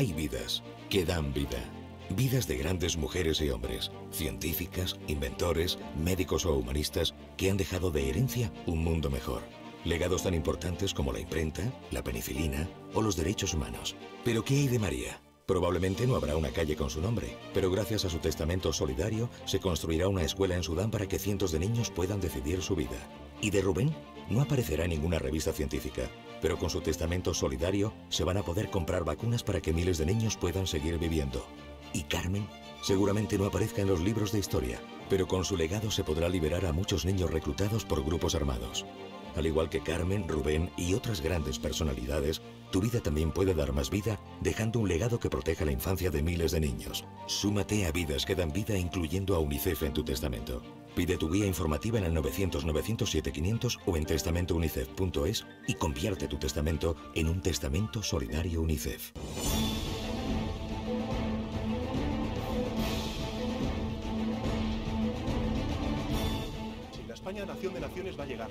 hay vidas que dan vida. Vidas de grandes mujeres y hombres, científicas, inventores, médicos o humanistas que han dejado de herencia un mundo mejor. Legados tan importantes como la imprenta, la penicilina o los derechos humanos. Pero ¿qué hay de María? Probablemente no habrá una calle con su nombre, pero gracias a su testamento solidario se construirá una escuela en Sudán para que cientos de niños puedan decidir su vida. Y de Rubén no aparecerá en ninguna revista científica, pero con su testamento solidario se van a poder comprar vacunas para que miles de niños puedan seguir viviendo. ¿Y Carmen? Seguramente no aparezca en los libros de historia, pero con su legado se podrá liberar a muchos niños reclutados por grupos armados. Al igual que Carmen, Rubén y otras grandes personalidades, tu vida también puede dar más vida dejando un legado que proteja la infancia de miles de niños. Súmate a Vidas que dan vida incluyendo a UNICEF en tu testamento. Pide tu guía informativa en el 900-907-500 o en testamentounicef.es y convierte tu testamento en un testamento solidario UNICEF. Si la España Nación de Naciones va a llegar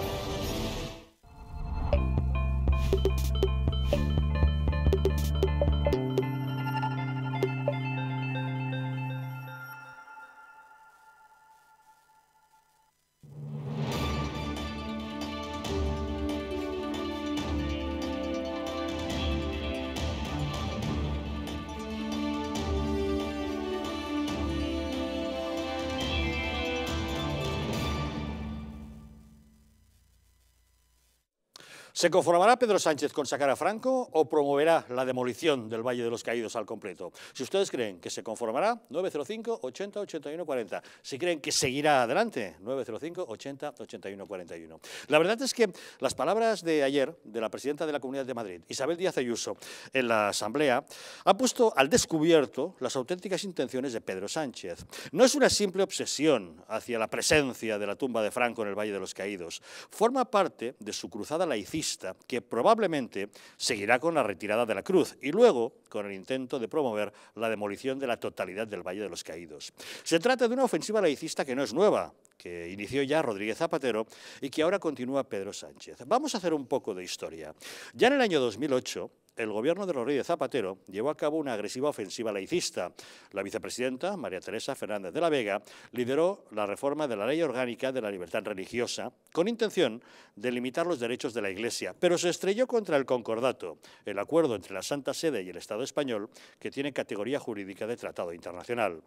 ¿Se conformará Pedro Sánchez con sacar a Franco o promoverá la demolición del Valle de los Caídos al completo? Si ustedes creen que se conformará, 905 80 81 40. Si creen que seguirá adelante, 905 80 81 41. La verdad es que las palabras de ayer de la presidenta de la Comunidad de Madrid, Isabel Díaz Ayuso, en la Asamblea, ha puesto al descubierto las auténticas intenciones de Pedro Sánchez. No es una simple obsesión hacia la presencia de la tumba de Franco en el Valle de los Caídos. Forma parte de su cruzada laicista que probablemente seguirá con la retirada de la cruz y luego con el intento de promover la demolición de la totalidad del Valle de los Caídos. Se trata de una ofensiva laicista que no es nueva, que inició ya Rodríguez Zapatero y que ahora continúa Pedro Sánchez. Vamos a hacer un poco de historia. Ya en el año 2008, el gobierno de los Reyes Zapatero llevó a cabo una agresiva ofensiva laicista. La vicepresidenta, María Teresa Fernández de la Vega, lideró la reforma de la Ley Orgánica de la Libertad Religiosa con intención de limitar los derechos de la Iglesia, pero se estrelló contra el Concordato, el acuerdo entre la Santa Sede y el Estado español que tiene categoría jurídica de tratado internacional.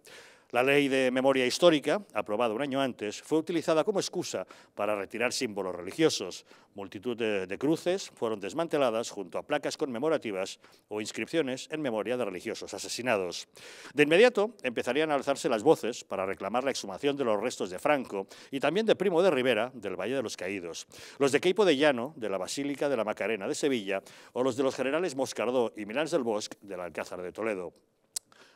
La ley de memoria histórica, aprobada un año antes, fue utilizada como excusa para retirar símbolos religiosos. Multitud de, cruces fueron desmanteladas junto a placas conmemorativas o inscripciones en memoria de religiosos asesinados. De inmediato empezarían a alzarse las voces para reclamar la exhumación de los restos de Franco y también de Primo de Rivera, del Valle de los Caídos, los de Queipo de Llano, de la Basílica de la Macarena de Sevilla, o los de los generales Moscardó y Milán del Bosque, del Alcázar de Toledo.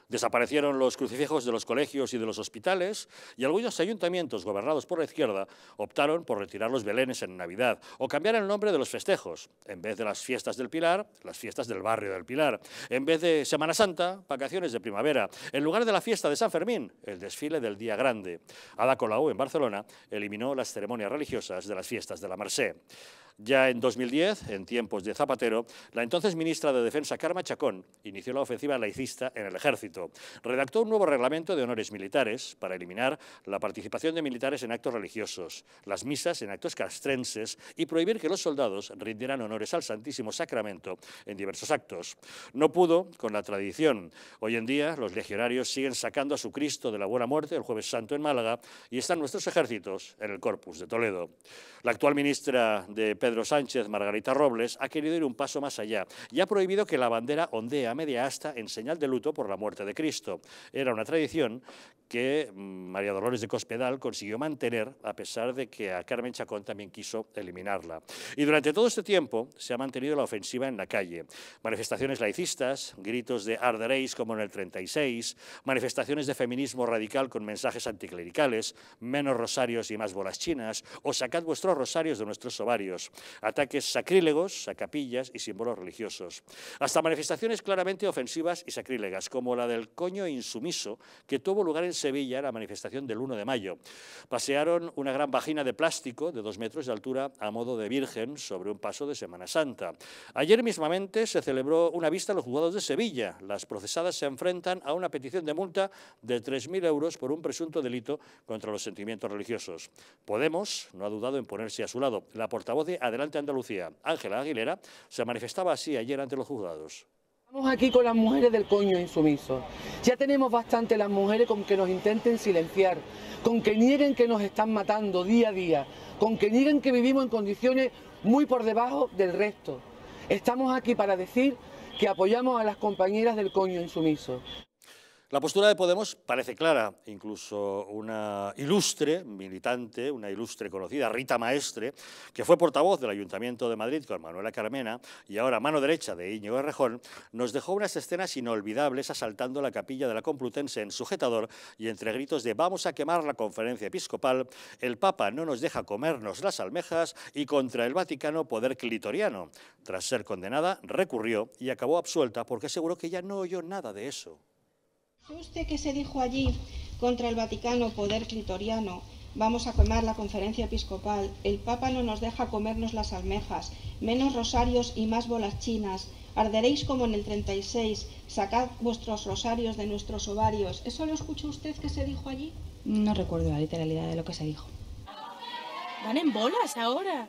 Desaparecieron los crucifijos de los colegios y de los hospitales y algunos ayuntamientos gobernados por la izquierda optaron por retirar los belenes en Navidad o cambiar el nombre de los festejos. En vez de las fiestas del Pilar, las fiestas del barrio del Pilar. En vez de Semana Santa, vacaciones de primavera. En lugar de la fiesta de San Fermín, el desfile del Día Grande. Ada Colau, en Barcelona, eliminó las ceremonias religiosas de las fiestas de la Marsé. Ya en 2010, en tiempos de Zapatero, la entonces ministra de Defensa Karma Chacón inició la ofensiva laicista en el ejército. Redactó un nuevo reglamento de honores militares para eliminar la participación de militares en actos religiosos, las misas en actos castrenses y prohibir que los soldados rindieran honores al Santísimo Sacramento en diversos actos. No pudo con la tradición. Hoy en día los legionarios siguen sacando a su Cristo de la buena muerte el jueves santo en Málaga y están nuestros ejércitos en el Corpus de Toledo. La actual ministra de Pedro Sánchez, Margarita Robles, ha querido ir un paso más allá y ha prohibido que la bandera ondee a media asta en señal de luto por la muerte de Cristo. Era una tradición que mm, María Dolores de Cospedal consiguió mantener a pesar de que a Carmen Chacón también quiso eliminarla. Y durante todo este tiempo se ha mantenido la ofensiva en la calle. Manifestaciones laicistas, gritos de arderéis como en el 36, manifestaciones de feminismo radical con mensajes anticlericales, menos rosarios y más bolas chinas, o sacad vuestros rosarios de nuestros ovarios ataques sacrílegos a capillas y símbolos religiosos, hasta manifestaciones claramente ofensivas y sacrílegas, como la del coño insumiso que tuvo lugar en Sevilla en la manifestación del 1 de mayo. Pasearon una gran vagina de plástico de dos metros de altura a modo de virgen sobre un paso de Semana Santa. Ayer mismamente se celebró una vista a los juzgados de Sevilla. Las procesadas se enfrentan a una petición de multa de 3.000 euros por un presunto delito contra los sentimientos religiosos. Podemos no ha dudado en ponerse a su lado. La portavoz de Adelante Andalucía, Ángela Aguilera, se manifestaba así ayer ante los juzgados. Estamos aquí con las mujeres del coño insumiso. Ya tenemos bastante las mujeres con que nos intenten silenciar, con que nieguen que nos están matando día a día, con que nieguen que vivimos en condiciones muy por debajo del resto. Estamos aquí para decir que apoyamos a las compañeras del coño insumiso. La postura de Podemos parece clara, incluso una ilustre militante, una ilustre conocida, Rita Maestre, que fue portavoz del Ayuntamiento de Madrid con Manuela Carmena y ahora mano derecha de Íñigo Errejón, nos dejó unas escenas inolvidables asaltando la capilla de la Complutense en sujetador y entre gritos de vamos a quemar la conferencia episcopal, el Papa no nos deja comernos las almejas y contra el Vaticano poder clitoriano. Tras ser condenada, recurrió y acabó absuelta porque aseguró que ya no oyó nada de eso. Usted que se dijo allí contra el Vaticano, poder clitoriano, vamos a quemar la conferencia episcopal, el Papa no nos deja comernos las almejas, menos rosarios y más bolas chinas, arderéis como en el 36, sacad vuestros rosarios de nuestros ovarios. ¿Eso lo escuchó usted que se dijo allí? No recuerdo la literalidad de lo que se dijo. Van en bolas ahora.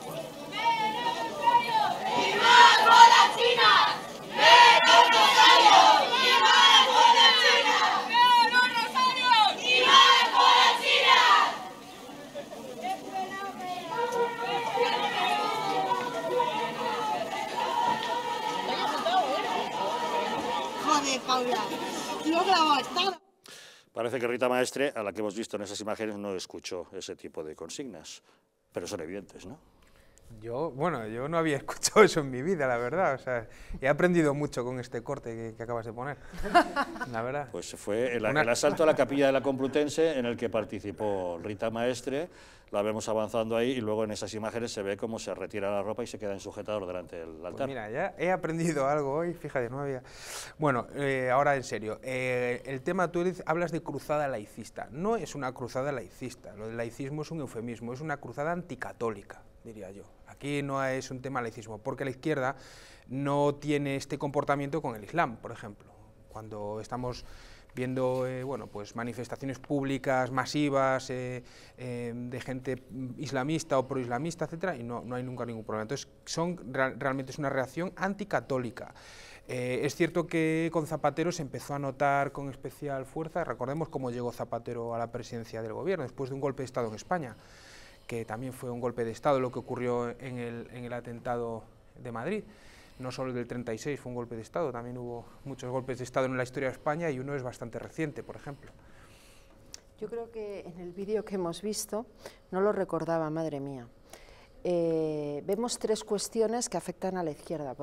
Parece que Rita Maestre, a la que hemos visto en esas imágenes, no escuchó ese tipo de consignas, pero son evidentes, ¿no? Yo, bueno, yo no había escuchado eso en mi vida, la verdad. O sea, he aprendido mucho con este corte que, acabas de poner, la verdad. Pues fue el, asalto a la capilla de la Complutense en el que participó Rita Maestre. La vemos avanzando ahí y luego en esas imágenes se ve cómo se retira la ropa y se queda en sujetador delante del pues altar. mira, ya he aprendido algo hoy, fíjate, no había... Bueno, eh, ahora en serio. Eh, el tema, tú hablas de cruzada laicista. No es una cruzada laicista. Lo del laicismo es un eufemismo, es una cruzada anticatólica diría yo. Aquí no es un tema laicismo, porque la izquierda no tiene este comportamiento con el Islam, por ejemplo. Cuando estamos viendo eh, bueno, pues manifestaciones públicas masivas eh, eh, de gente islamista o proislamista, etcétera, y no, no, hay nunca ningún problema. Entonces, son, realmente es una reacción anticatólica. es cierto que con Zapatero se empezó a notar con especial fuerza, recordemos cómo llegó Zapatero a la presidencia del gobierno, después de un golpe de Estado en España que también fue un golpe de Estado lo que ocurrió en el, atentado de Madrid. No solo el del 36 fue un golpe de Estado, también hubo muchos golpes de Estado en la historia de España y uno es bastante reciente, por ejemplo. Yo creo que en el vídeo que hemos visto, no lo recordaba, madre mía, eh, vemos tres cuestiones que afectan a la izquierda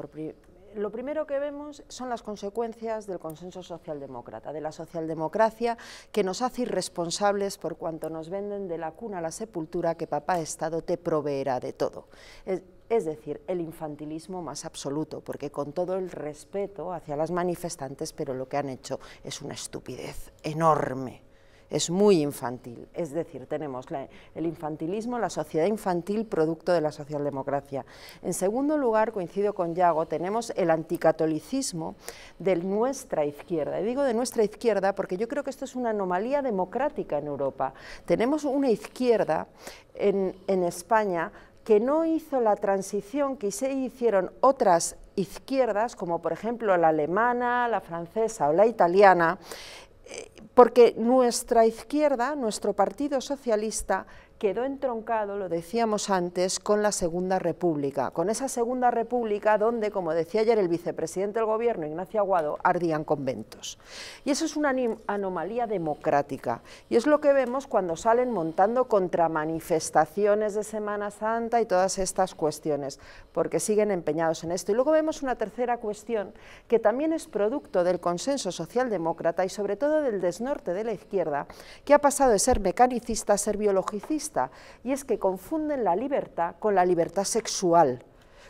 lo primero que vemos son las consecuencias del consenso socialdemócrata, de la socialdemocracia que nos hace irresponsables por cuanto nos venden de la cuna a la sepultura que papá Estado te proveerá de todo. Es, es decir, el infantilismo más absoluto, porque con todo el respeto hacia las manifestantes, pero lo que han hecho es una estupidez enorme es muy infantil. Es decir, tenemos el infantilismo, la sociedad infantil producto de la socialdemocracia. En segundo lugar, coincido con Yago, tenemos el anticatolicismo de nuestra izquierda. Y digo de nuestra izquierda porque yo creo que esto es una anomalía democrática en Europa. Tenemos una izquierda en, en España que no hizo la transición que se hicieron otras izquierdas, como por ejemplo la alemana, la francesa o la italiana, porque nuestra izquierda, nuestro Partido Socialista, quedó entroncado, lo decíamos antes, con la Segunda República, con esa Segunda República donde, como decía ayer el vicepresidente del Gobierno, Ignacio Aguado, ardían conventos. Y eso es una anomalía democrática, y es lo que vemos cuando salen montando contra manifestaciones de Semana Santa y todas estas cuestiones, porque siguen empeñados en esto. Y luego vemos una tercera cuestión, que también es producto del consenso socialdemócrata y sobre todo del desnorte de la izquierda, que ha pasado de ser mecanicista a ser biologicista, y es que confunden la libertad con la libertad sexual.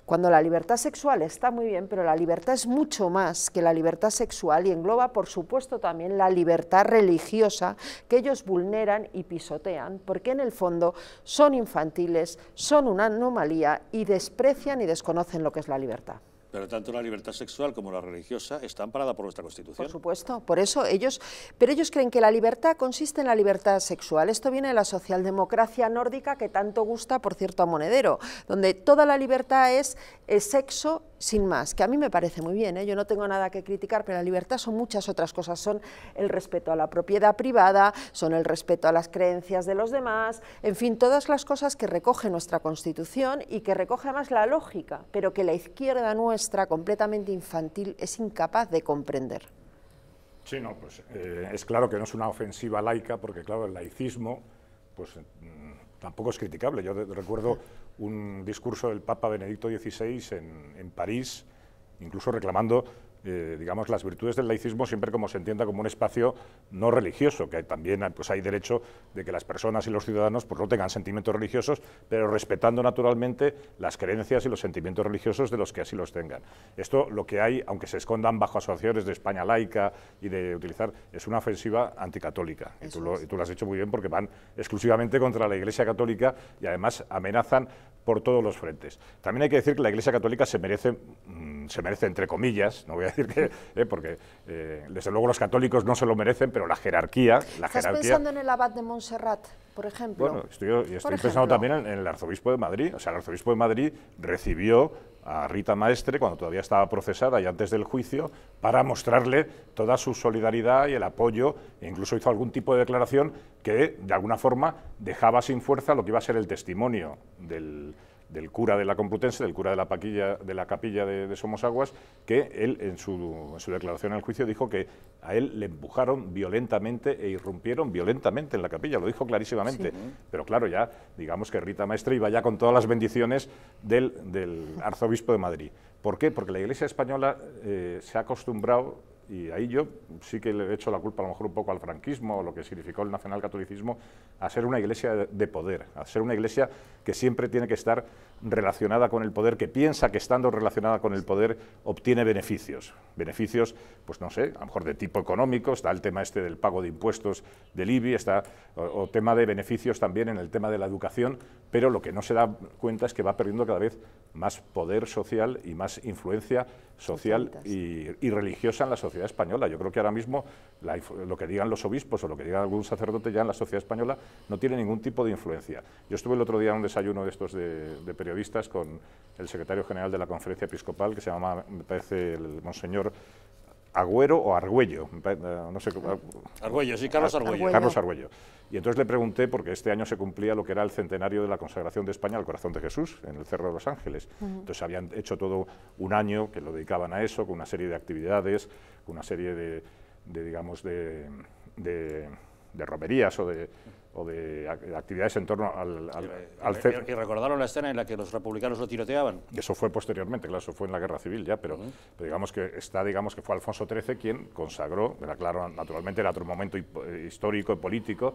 Cuando la libertad sexual está muy bien, pero la libertad es mucho más que la libertad sexual y engloba, por supuesto, también la libertad religiosa que ellos vulneran y pisotean, porque en el fondo son infantiles, son una anomalía y desprecian y desconocen lo que es la libertad. Pero tanto la libertad sexual como la religiosa están amparada por nuestra Constitución. Por supuesto, por eso ellos... Pero ellos creen que la libertad consiste en la libertad sexual. Esto viene de la socialdemocracia nórdica que tanto gusta, por cierto, a Monedero, donde toda la libertad es sexo sin más, que a mí me parece muy bien, ¿eh? yo no tengo nada que criticar, pero la libertad son muchas otras cosas, son el respeto a la propiedad privada, son el respeto a las creencias de los demás, en fin, todas las cosas que recoge nuestra Constitución y que recoge además la lógica, pero que la izquierda nuestra completamente infantil, es incapaz de comprender. Sí, no, pues eh, es claro que no es una ofensiva laica, porque claro, el laicismo, pues mm, tampoco es criticable. Yo recuerdo un discurso del Papa Benedicto XVI en París, incluso reclamando eh, digamos, las virtudes del laicismo siempre como se entienda como un espacio no religioso, que también pues, hay derecho de que las personas y los ciudadanos pues, no tengan sentimientos religiosos, pero respetando naturalmente las creencias y los sentimientos religiosos de los que así los tengan. Esto lo que hay, aunque se escondan bajo asociaciones de España laica y de utilizar, es una ofensiva anticatólica. Y tú, lo, y tú lo has hecho muy bien porque van exclusivamente contra la Iglesia Católica y además amenazan por todos los frentes. También hay que decir que la Iglesia Católica se merece, mm, se merece entre comillas, no voy a decir que, eh, porque eh, desde luego los católicos no se lo merecen, pero la jerarquía... La ¿Estás pensando en el abad de Montserrat, por ejemplo? Bueno, estoy, pensando también en, el arzobispo de Madrid. O sea, el arzobispo de Madrid recibió a Rita Maestre, cuando todavía estaba procesada y antes del juicio, para mostrarle toda su solidaridad y el apoyo, e incluso hizo algún tipo de declaración que, de alguna forma, dejaba sin fuerza lo que iba a ser el testimonio del, del cura de la Complutense, del cura de la, paquilla, de la capilla de, Somosaguas, que él en su, en su declaración al juicio dijo que a él le empujaron violentamente e irrumpieron violentamente en la capilla, lo dijo clarísimamente. Pero claro, ya digamos que Rita Maestre iba ya con todas las bendiciones del, del arzobispo de Madrid. ¿Por qué? Porque la Iglesia española eh, se ha acostumbrado y ahí yo sí que le he hecho la culpa a lo mejor un poco al franquismo, o lo que significó el nacionalcatolicismo, a ser una iglesia de poder, a ser una iglesia que siempre tiene que estar relacionada con el poder, que piensa que estando relacionada con el poder obtiene beneficios. Beneficios, pues no sé, a lo mejor de tipo económico, está el tema este del pago de impuestos del IBI, está o, tema de beneficios también en el tema de la educación, pero lo que no se da cuenta es que va perdiendo cada vez más poder social y más influencia social y, religiosa en la sociedad española. Yo creo que ahora mismo lo que digan los obispos o lo que diga algún sacerdote ya en la sociedad española no tiene ningún tipo de influencia. Yo estuve el otro día en un desayuno de estos de, de con el secretario general de la Conferencia Episcopal, que se llama, me parece, el monseñor Agüero o Argüello, eh, no sé ah, Argüello, sí, Carlos Argüello. Carlos Argüello. Y entonces le pregunté, porque este año se cumplía lo que era el centenario de la consagración de España al corazón de Jesús, en el Cerro de los Ángeles. Entonces habían hecho todo un año que lo dedicaban a eso, con una serie de actividades, con una serie de, digamos, de, de romerías o de, de actividades en torno al, eh, eh, Y, recordaron la escena en la que los republicanos lo tiroteaban. Eso fue posteriormente, claro, eso fue en la Guerra Civil ya, pero, digamos que está, digamos que fue Alfonso XIII quien consagró, era claro, naturalmente era otro momento eh, histórico y político,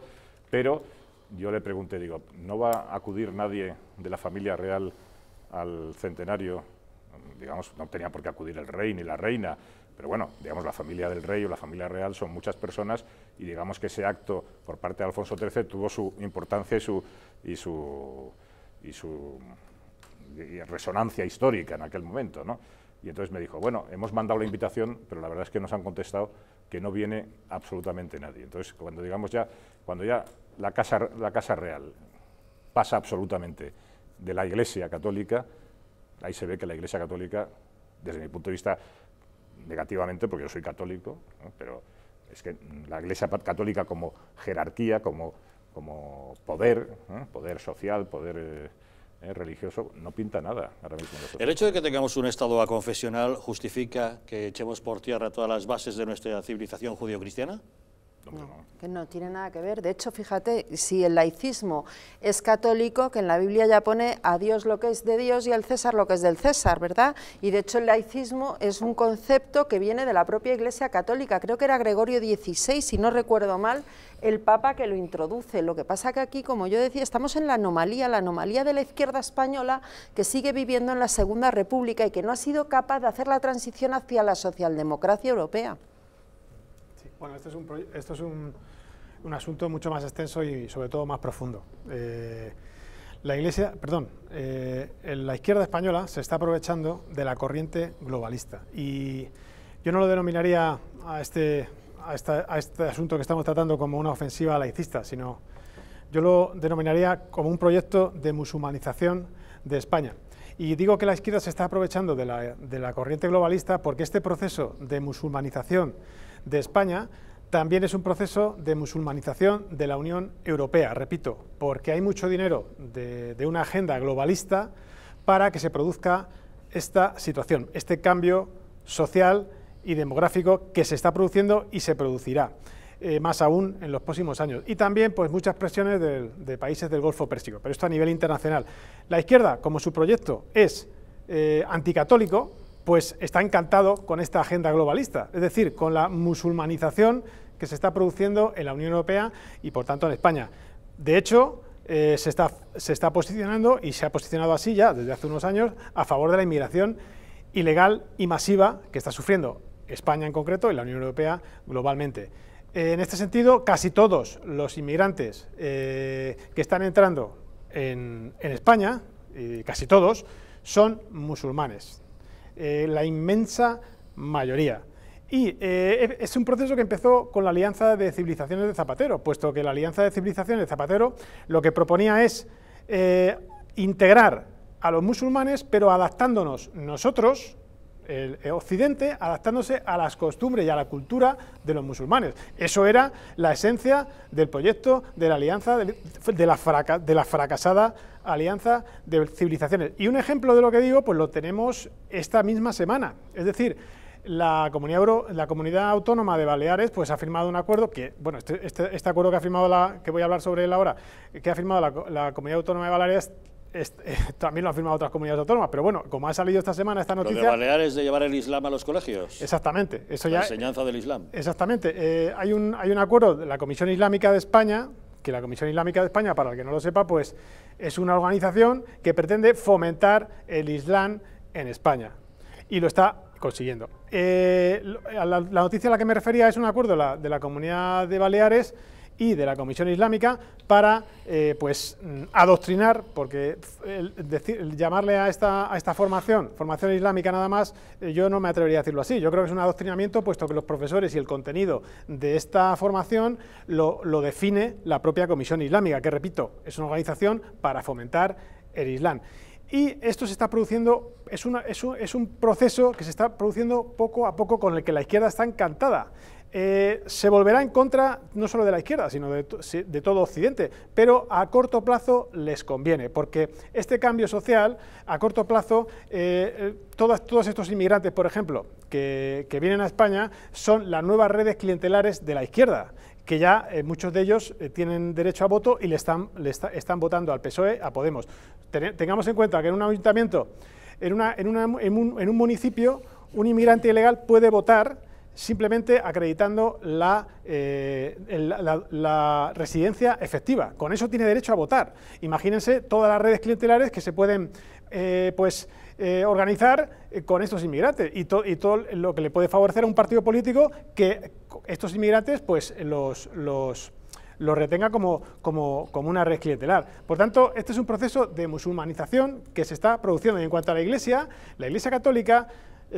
pero yo le pregunté, digo, ¿no va a acudir nadie de la familia real al centenario? Digamos, no tenía por qué acudir el rey ni la reina, pero bueno, digamos, la familia del rey o la familia real son muchas personas y digamos que ese acto por parte de Alfonso XIII tuvo su importancia y su, y su, y su resonancia histórica en aquel momento, ¿no? Y entonces me dijo, bueno, hemos mandado la invitación, pero la verdad es que nos han contestado que no viene absolutamente nadie. Entonces, cuando digamos ya, cuando ya la Casa, la casa Real pasa absolutamente de la Iglesia Católica, ahí se ve que la Iglesia Católica, desde mi punto de vista negativamente porque yo soy católico, pero es que la Iglesia católica como jerarquía, como, como poder, poder social, poder eh, eh, religioso, no pinta nada El hecho de que tengamos un Estado aconfesional justifica que echemos por tierra todas las bases de nuestra civilización judío cristiana que no tiene nada que ver. De hecho, fíjate, si el laicismo es católico, que en la Biblia ya pone a Dios lo que es de Dios y al César lo que es del César, ¿verdad? Y de hecho el laicismo es un concepto que viene de la propia Iglesia católica. Creo que era Gregorio XVI, si no recuerdo mal, el Papa que lo introduce. Lo que pasa que aquí, como yo decía, estamos en la anomalía, la anomalía de la izquierda española que sigue viviendo en la Segunda República y que no ha sido capaz de hacer la transición hacia la socialdemocracia europea. Bueno, este esto es un, asunto mucho más extenso y sobre todo más profundo. Eh, la Iglesia, perdón, eh, la izquierda española se está aprovechando de la corriente globalista y yo no lo denominaría a este, a, este asunto que estamos tratando como una ofensiva laicista, sino yo lo denominaría como un proyecto de musulmanización de España. Y digo que la izquierda se está aprovechando de la, de la corriente globalista porque este proceso de musulmanización de España, también es un proceso de musulmanización de la Unión Europea, repito, porque hay mucho dinero de, una agenda globalista para que se produzca esta situación, este cambio social y demográfico que se está produciendo y se producirá. Eh, más aún en los próximos años. Y también pues, muchas presiones de, países del Golfo Pérsico, pero esto a nivel internacional. La izquierda, como su proyecto es eh, anticatólico, pues está encantado con esta agenda globalista, es decir, con la musulmanización que se está produciendo en la Unión Europea y por tanto en España. De hecho, eh, se, está, posicionando y se ha posicionado así ya desde hace unos años a favor de la inmigración ilegal y masiva que está sufriendo España en concreto y la Unión Europea globalmente. En este sentido, casi todos los inmigrantes eh, que están entrando en, España, casi todos, son musulmanes. Eh, la inmensa mayoría. Y eh, es un proceso que empezó con la Alianza de Civilizaciones de Zapatero, puesto que la Alianza de Civilizaciones de Zapatero lo que proponía es eh, integrar a los musulmanes, pero adaptándonos nosotros, el occidente, adaptándose a las costumbres y a la cultura de los musulmanes. Eso era la esencia del proyecto de la Alianza de, de la fracasada alianza de civilizaciones. Y un ejemplo de lo que digo, pues lo tenemos esta misma semana. Es decir, la comunidad, la comunidad autónoma de Baleares pues, ha firmado un acuerdo que, bueno, este, este, este, acuerdo que ha firmado la, que voy a hablar sobre él ahora, que ha firmado la, comunidad autónoma de Baleares este, también lo han firmado otras comunidades autónomas, pero bueno, como ha salido esta semana esta noticia... Lo de Baleares de llevar el Islam a los colegios. Exactamente. Eso la ya, enseñanza del Islam. Exactamente. Eh, hay, un, hay un acuerdo de la Comisión Islámica de España que la Comisión Islámica de España, para el que no lo sepa, pues es una organización que pretende fomentar el Islam en España y lo está consiguiendo. Eh, la, noticia a la que me refería es un acuerdo de la Comunidad de Baleares y de la Comisión Islámica para eh, pues, mm, adoctrinar, porque llamarle a esta, esta formación, formación islámica nada más, eh, yo no me atrevería a decirlo así. Yo creo que es un adoctrinamiento, puesto que los profesores y el contenido de esta formación lo, lo define la propia Comisión Islámica, que repito, es una organización para fomentar el Islam. Y esto se está produciendo, es, una, es, un, es, un, proceso que se está produciendo poco a poco con el que la izquierda está encantada. Eh, se volverá en contra no solo de la izquierda, sino de, todo Occidente, pero a corto plazo les conviene, porque este cambio social, a corto plazo, eh, eh, todas, todos estos inmigrantes, por ejemplo, que, vienen a España, son las nuevas redes clientelares de la izquierda, que ya muchos de ellos tienen derecho a voto y le están, están votando al PSOE, a Podemos. tengamos en cuenta que en un ayuntamiento, en, una, en, un, en un municipio, un inmigrante ilegal puede votar simplemente acreditando eh, la, residencia efectiva. Con eso tiene derecho a votar. Imagínense todas las redes clientelares que se pueden eh, pues, eh, organizar con estos inmigrantes y, todo lo que le puede favorecer a un partido político que estos inmigrantes pues, los, retenga como, como, una red clientelar. Por tanto, este es un proceso de musulmanización que se está produciendo. Y en cuanto a la Iglesia, la Iglesia Católica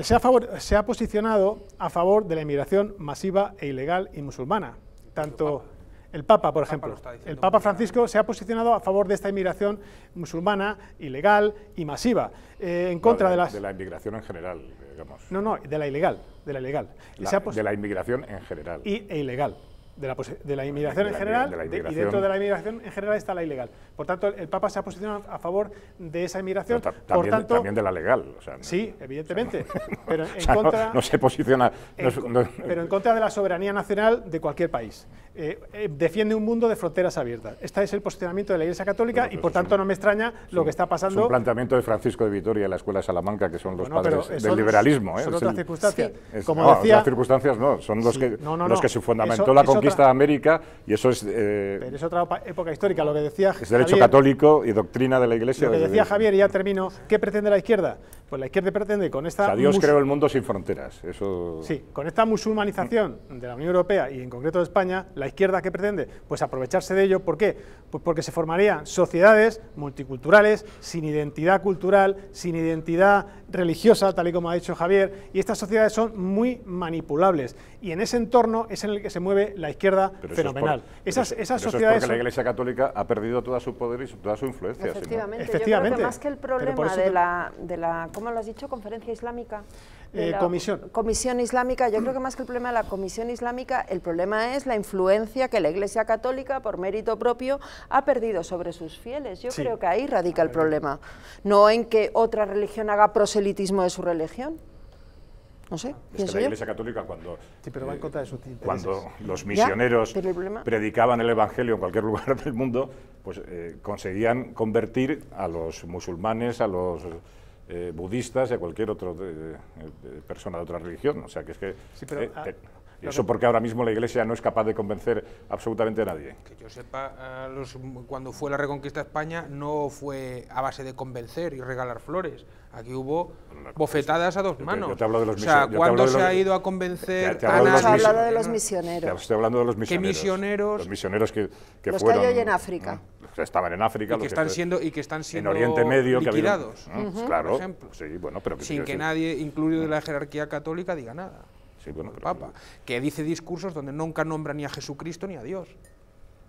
se ha, posicionado a favor de la inmigración masiva e ilegal y musulmana. Tanto el Papa, por ejemplo. el Papa Francisco ¿eh? se ha posicionado a favor de esta inmigración musulmana, ilegal y masiva. Eh, en contra de, las... De la inmigración en general, digamos. No, no, de la ilegal. De la ilegal. de la inmigración en general. Y, e ilegal de la, de la, inmigración en general y dentro de la inmigración en general está la ilegal. Por tanto, el, Papa se ha posicionado a favor de esa inmigración. también, de la legal. sí, evidentemente. pero en contra, no, se posiciona. pero en contra de la soberanía nacional de cualquier país. Eh, eh, defiende un mundo de fronteras abiertas. Este es el posicionamiento de la Iglesia Católica y por tanto no me extraña lo que está pasando. Es un planteamiento de Francisco de Vitoria y la Escuela Salamanca, que son los padres del liberalismo. son otras circunstancias. Como circunstancias no, son los, que, se fundamentó la conquista América y eso es... Eh, es otra época histórica, lo que decía Es derecho católico y doctrina de la Iglesia. Lo que decía Javier, y ya termino, ¿qué pretende la izquierda? Pues la izquierda pretende con esta... O Dios creó el mundo sin fronteras, eso... Sí, con esta musulmanización de la Unión Europea y en concreto de España, ¿la izquierda qué pretende? Pues aprovecharse de ello, ¿por qué? Pues porque se formarían sociedades multiculturales, sin identidad cultural, sin identidad religiosa, tal y como ha dicho Javier, y estas sociedades son muy manipulables. Y en ese entorno es en el que se mueve la izquierda fenomenal. esas, sociedades. es porque la Iglesia Católica ha perdido todo su poder y toda su influencia. Efectivamente, creo que más que el problema de, la, de la, ¿cómo lo has dicho? Conferencia Islámica. Eh, comisión. Comisión Islámica, yo creo que más que el problema de la Comisión Islámica, el problema es la influencia que la Iglesia Católica, por mérito propio, ha perdido sobre sus fieles. Yo creo que ahí radica el problema, no en que otra religión haga proselitismo de su religión. No sé, ah, es que la Iglesia Católica cuando, eh, cuando los misioneros predicaban el Evangelio en cualquier lugar del mundo, pues eh, conseguían convertir a los musulmanes, a los eh, budistas y a cualquier otra persona de otra religión. O sea, que es que... Eh, ah, eso porque ahora mismo la Iglesia no es capaz de convencer absolutamente a nadie. Que yo sepa, los, cuando fue la reconquista de España no fue a base de convencer y regalar flores. Aquí hubo pues, bofetadas a dos manos. Yo, ¿cuándo se ha ido a convencer hablado de los misioneros. estoy hablando de los misioneros. ¿Qué misioneros? Los misioneros que, fueron... Los que hay hoy en África. Ah estaban en África, y que, están siendo y que están siendo en Oriente Medio, liquidados, pues claro, por ejemplo, sin que nadie, incluido de la jerarquía católica, diga nada. Sí, bueno, Papa, que dice discursos donde nunca nombra ni a Jesucristo ni a Dios.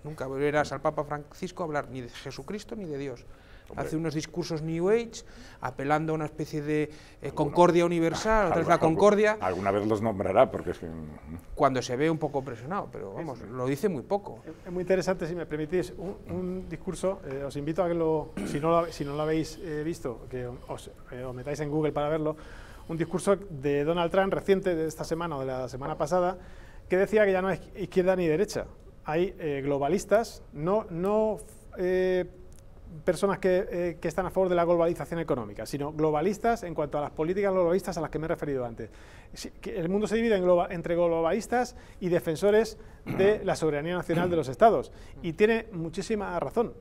Nunca volverás al Papa Francisco a hablar ni de Jesucristo ni de Dios. Hace unos discursos New Age, apelando a una especie de eh, concordia universal, otra vez la concordia. Alguna vez los nombrará, porque es Cuando se ve un poco presionado, pero vamos, lo dice muy poco. Es muy interesante, si me permitís, un, discurso, eh, os invito a que lo, si no lo, si no lo habéis eh, visto, que os, os metáis en Google para verlo, un discurso de Donald Trump reciente, de esta semana o de la semana pasada, que decía que ya no es izquierda ni derecha, hay eh, globalistas, no, eh, personas eh, que, están a favor de la globalización económica, sino globalistas en cuanto a las políticas globalistas a las que me he referido antes. El mundo se divide en entre globalistas y defensores de la soberanía nacional de los estados. Y tiene muchísima razón,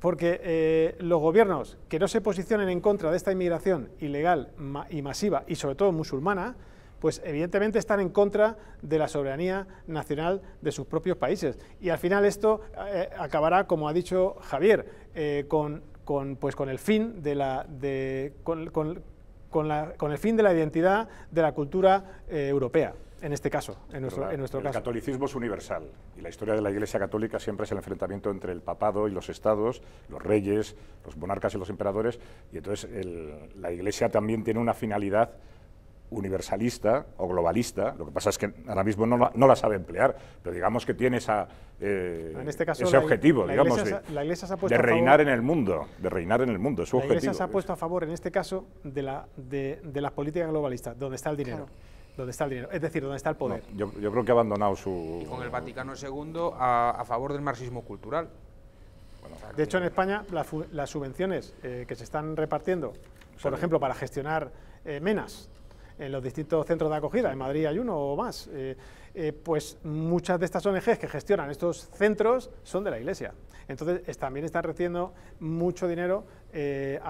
porque los gobiernos que no se posicionen en contra de esta inmigración ilegal y masiva, y sobre todo musulmana, pues evidentemente están en contra de la soberanía nacional de sus propios países. Y al final esto eh, eh, acabará, como ha dicho Javier, eh, con, con, pues, con el fin de la... De, con, la, con el fin de la identidad de la cultura europea en este caso, en nuestro, en nuestro caso. El catolicismo es universal y la historia de la Iglesia Católica siempre es el enfrentamiento entre el papado y los estados, los reyes, los monarcas y los emperadores, y entonces la Iglesia también tiene una finalidad universalista o globalista, lo que pasa es que ahora mismo no la, sabe emplear, pero digamos que tiene esa, ese objetivo, digamos, de, reinar en el mundo, de reinar en el mundo, es su objetivo. La Iglesia se ha puesto a favor, en este caso, de, la, de, las políticas globalistas, donde está el dinero. está el dinero, es decir, donde está el poder. yo, creo que ha abandonado su... Y con el Vaticano II a, favor del marxismo cultural. de hecho, en España las, subvenciones eh, que se están repartiendo, por ejemplo, para gestionar eh, menas, en los distintos centros de acogida, en Madrid hay uno o más, eh, eh, pues muchas de estas ONGs que gestionan estos centros son de la Iglesia. Entonces también están recibiendo mucho dinero eh,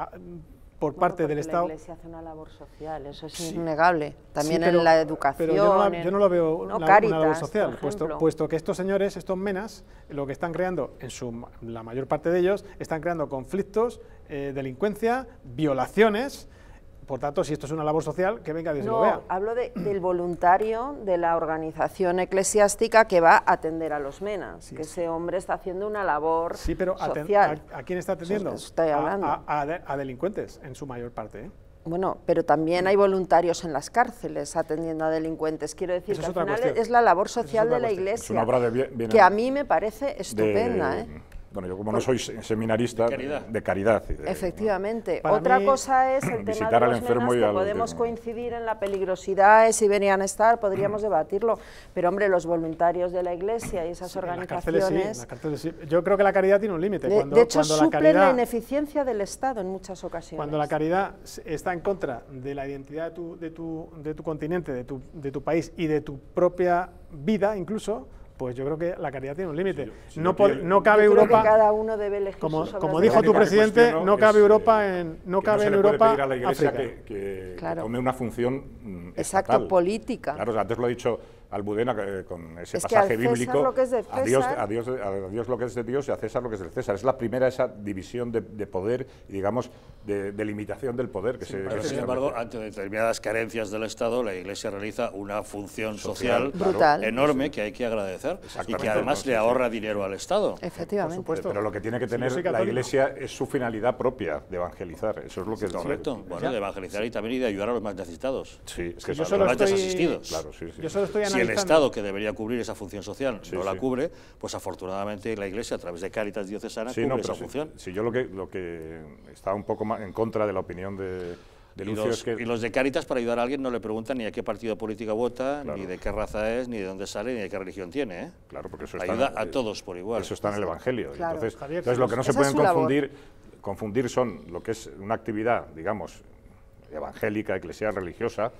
por parte del Estado. La Iglesia hace una labor social, eso es innegable. También en la educación. Pero yo no, lo veo una labor social, puesto, que estos señores, estos menas, lo que están creando, en su, la mayor parte de ellos, están creando conflictos, delincuencia, violaciones por tanto, si esto es una labor social, que venga a no, lo vea. hablo del voluntario de la organización eclesiástica que va a atender a los menas, que ese hombre está haciendo una labor Sí, pero A, quién está atendiendo? A, delincuentes, en su mayor parte. ¿eh? Bueno, pero también hay voluntarios en las cárceles atendiendo a delincuentes. Quiero decir que al final es la labor social de la Iglesia, que a mí me parece estupenda. ¿eh? Bueno, yo como no soy seminarista, de caridad. Efectivamente. Otra cosa es el tema de los enfermo podemos coincidir en la peligrosidad, si venían a estar, podríamos debatirlo, pero hombre, los voluntarios de la Iglesia y esas organizaciones... sí, Yo creo que la caridad tiene un límite. De, hecho, cuando la, la ineficiencia del Estado en muchas ocasiones. Cuando la caridad está en contra de la identidad de tu, de tu, continente, de tu, de tu país y de tu propia vida incluso, pues yo creo que la caridad tiene un límite. no, no cabe Europa. cada uno debe como, como dijo tu presidente, no cabe Europa en no cabe en Europa. pedir a la Iglesia que, tome una función. Mm, Exacto, política. Claro, antes lo he dicho Albudena eh, con ese pasaje bíblico. a, Dios, a, Dios, a, Dios, lo que es de Dios y a César lo que es del César. Es la primera esa división de, de poder, digamos, de, limitación del poder. Que se, pero sin embargo, ante determinadas carencias del Estado, la Iglesia realiza una función social, brutal enorme que hay que agradecer y que además le ahorra dinero al Estado. Efectivamente. Pero lo que tiene que tener la Iglesia es su finalidad propia de evangelizar. Eso es lo que es correcto. Bueno, de evangelizar y también de ayudar a los más necesitados. Sí, es que yo los estoy, más desasistidos. Claro, sí, el Estado, que debería cubrir esa función social, no la cubre, pues afortunadamente la Iglesia, a través de Cáritas Diocesana, cubre esa función. Sí, yo lo que, lo que está un poco más en contra de la opinión de, de los, es que... y los, de Cáritas, para ayudar a alguien, no le preguntan ni a qué partido político vota, ni de qué raza es, ni de dónde sale, ni de qué religión tiene. ¿eh? Claro, porque eso está Ayuda a todos por igual. Eso está en el Evangelio. Entonces, lo que no se pueden confundir, confundir son lo que es una actividad, digamos, evangélica, eclesial, religiosa,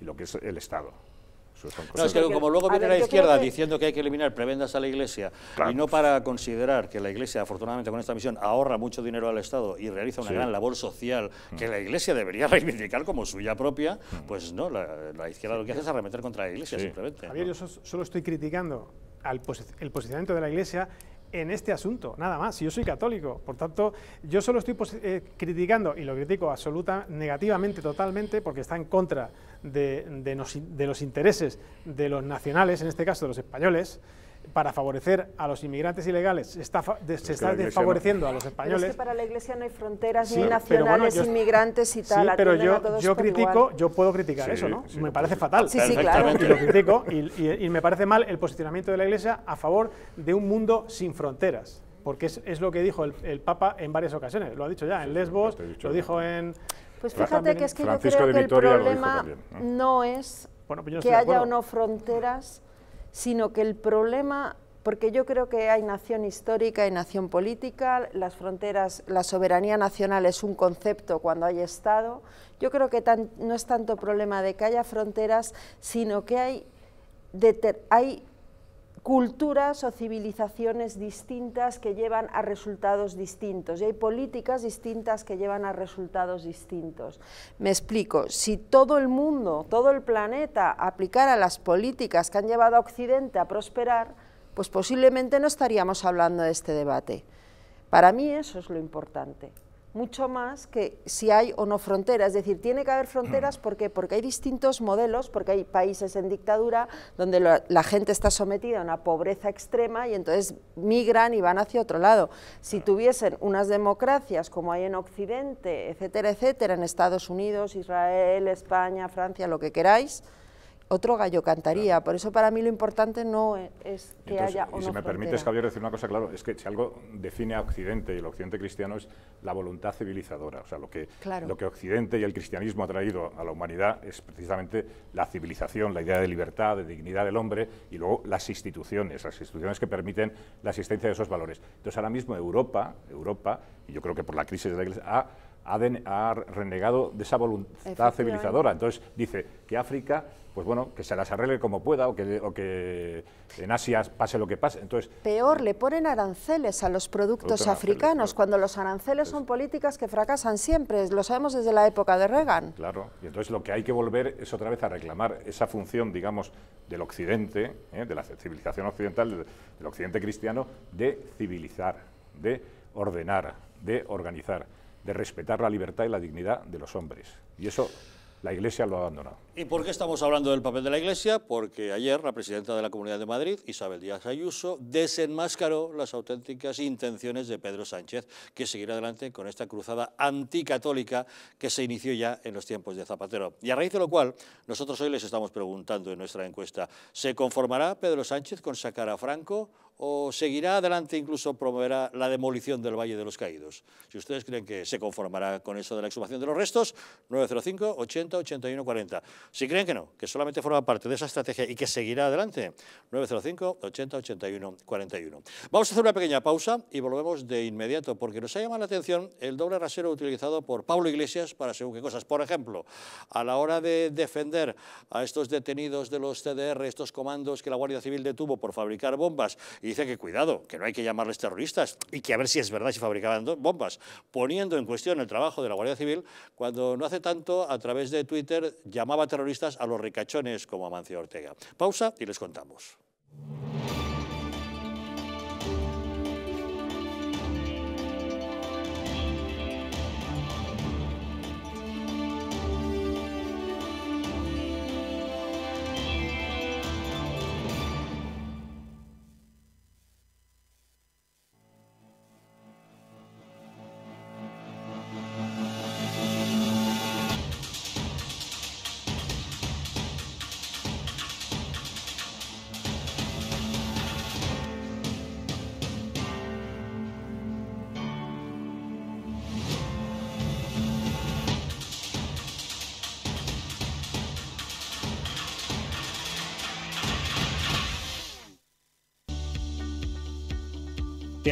y lo que es el Estado. No, es que como luego viene la izquierda diciendo que hay que eliminar prebendas a la Iglesia y no para considerar que la Iglesia, afortunadamente con esta misión, ahorra mucho dinero al Estado y realiza una gran labor social mm. que la Iglesia debería reivindicar como suya propia, mm. pues no, la, izquierda lo que hace es arremeter contra la Iglesia simplemente. Javier, yo solo estoy criticando el posicionamiento de la Iglesia en este asunto, nada más. Yo soy católico, por tanto, yo solo estoy eh, criticando, y lo critico absolutamente, negativamente, totalmente, porque está en contra de, de los intereses de los nacionales, en este caso de los españoles, para favorecer a los inmigrantes ilegales, se está, se desfavoreciendo a los españoles. Pero que para la Iglesia no hay fronteras ni nacionales, inmigrantes y tal. Sí, pero yo, critico, yo puedo criticar eso, ¿no? me parece fatal. Sí, sí, claro. Y lo critico y, me parece mal el posicionamiento de la Iglesia a favor de un mundo sin fronteras. Porque es, lo que dijo el, Papa en varias ocasiones. Lo ha dicho ya en Lesbos, lo dijo en... Pues fíjate que es que que el problema ¿no? es pues que haya o no fronteras sino que el problema, porque yo creo que hay nación histórica y nación política, las fronteras, la soberanía nacional es un concepto cuando hay Estado, yo creo que no es tanto problema de que haya fronteras, sino que hay, hay culturas o civilizaciones distintas que llevan a resultados distintos y hay políticas distintas que llevan a resultados distintos. Me explico, si todo el mundo, todo el planeta aplicara las políticas que han llevado a Occidente a prosperar, pues posiblemente no estaríamos hablando de este debate. Para mí eso es lo importante mucho más que si hay o no fronteras. Es decir, tiene que haber fronteras porque hay distintos modelos, porque hay países en dictadura donde la gente está sometida a una pobreza extrema y entonces migran y van hacia otro lado. Si tuviesen unas democracias como hay en Occidente, etcétera, etcétera, en Estados Unidos, Israel, España, Francia, lo que queráis, otro gallo cantaría. Por eso para mí lo importante no es que haya o Si me permites, Javier, decir una cosa, claro, es que si algo define a Occidente y el Occidente cristiano es la voluntad civilizadora. O sea, lo que, lo que Occidente y el cristianismo ha traído a la humanidad es precisamente la civilización, la idea de libertad, de dignidad del hombre y luego las instituciones, las instituciones que permiten la existencia de esos valores. Entonces, ahora mismo Europa, Europa, y yo creo que por la crisis de la Iglesia, ha ha, renegado de esa voluntad civilizadora. Entonces dice que África, pues bueno, que se las arregle como pueda o que, que en Asia pase lo que pase. Entonces, Peor, le ponen aranceles a los productos, africanos, cuando los aranceles son políticas que fracasan siempre, lo sabemos desde la época de Reagan. Claro, y entonces lo que hay que volver es otra vez a reclamar esa función, digamos, del occidente, ¿eh? de la civilización occidental, del occidente cristiano, de civilizar, de ordenar, de organizar de respetar la libertad y la dignidad de los hombres. Y eso la Iglesia lo ha abandonado. ¿Y por qué estamos hablando del papel de la Iglesia? Porque ayer la presidenta de la Comunidad de Madrid, Isabel Díaz Ayuso, desenmascaró las auténticas intenciones de Pedro Sánchez, que seguirá adelante con esta cruzada anticatólica que se inició ya en los tiempos de Zapatero. Y a raíz de lo cual, nosotros hoy les estamos preguntando en nuestra encuesta, ¿se conformará Pedro Sánchez con sacar a Franco o seguirá adelante incluso promoverá la demolición del Valle de los Caídos? Si ustedes creen que se conformará con eso de la exhumación de los restos, 905 80 81 40. Si creen que no, que solamente forma parte de esa estrategia y que seguirá adelante, 905 80 41. Vamos a hacer una pequeña pausa y volvemos de inmediato, porque nos ha llamado la atención el doble rasero utilizado por Pablo Iglesias para según qué cosas. Por ejemplo, a la hora de defender a estos detenidos de los CDR, estos comandos que la Guardia Civil detuvo por fabricar bombas, y dice que cuidado, que no hay que llamarles terroristas, y que a ver si es verdad si fabricaban bombas, poniendo en cuestión el trabajo de la Guardia Civil, cuando no hace tanto, a través de Twitter, llamaba terroristas a los ricachones como Amancio Ortega. Pausa y les contamos.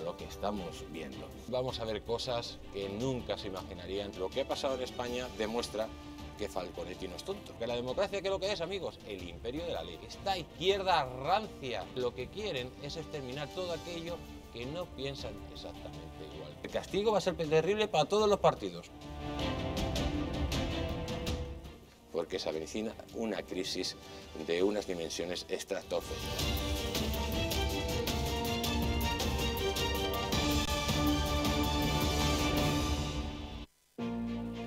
lo que estamos viendo. Vamos a ver cosas que nunca se imaginarían. Lo que ha pasado en España demuestra que Falconetti no es tonto. Que la democracia, que lo que es, amigos? El imperio de la ley. Esta izquierda rancia lo que quieren es exterminar todo aquello que no piensan exactamente igual. El castigo va a ser terrible para todos los partidos. Porque se avecina una crisis de unas dimensiones estratosféricas.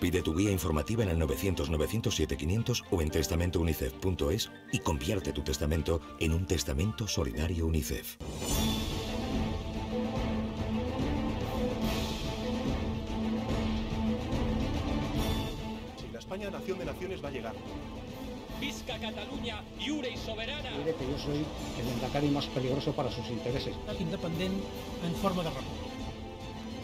Pide tu guía informativa en el 900-907-500 o en testamentounicef.es y convierte tu testamento en un testamento solidario UNICEF. Si la España nación de naciones va a llegar. Visca Cataluña, Iure y soberana. que yo soy el endacari más peligroso para sus intereses. independiente en forma de república.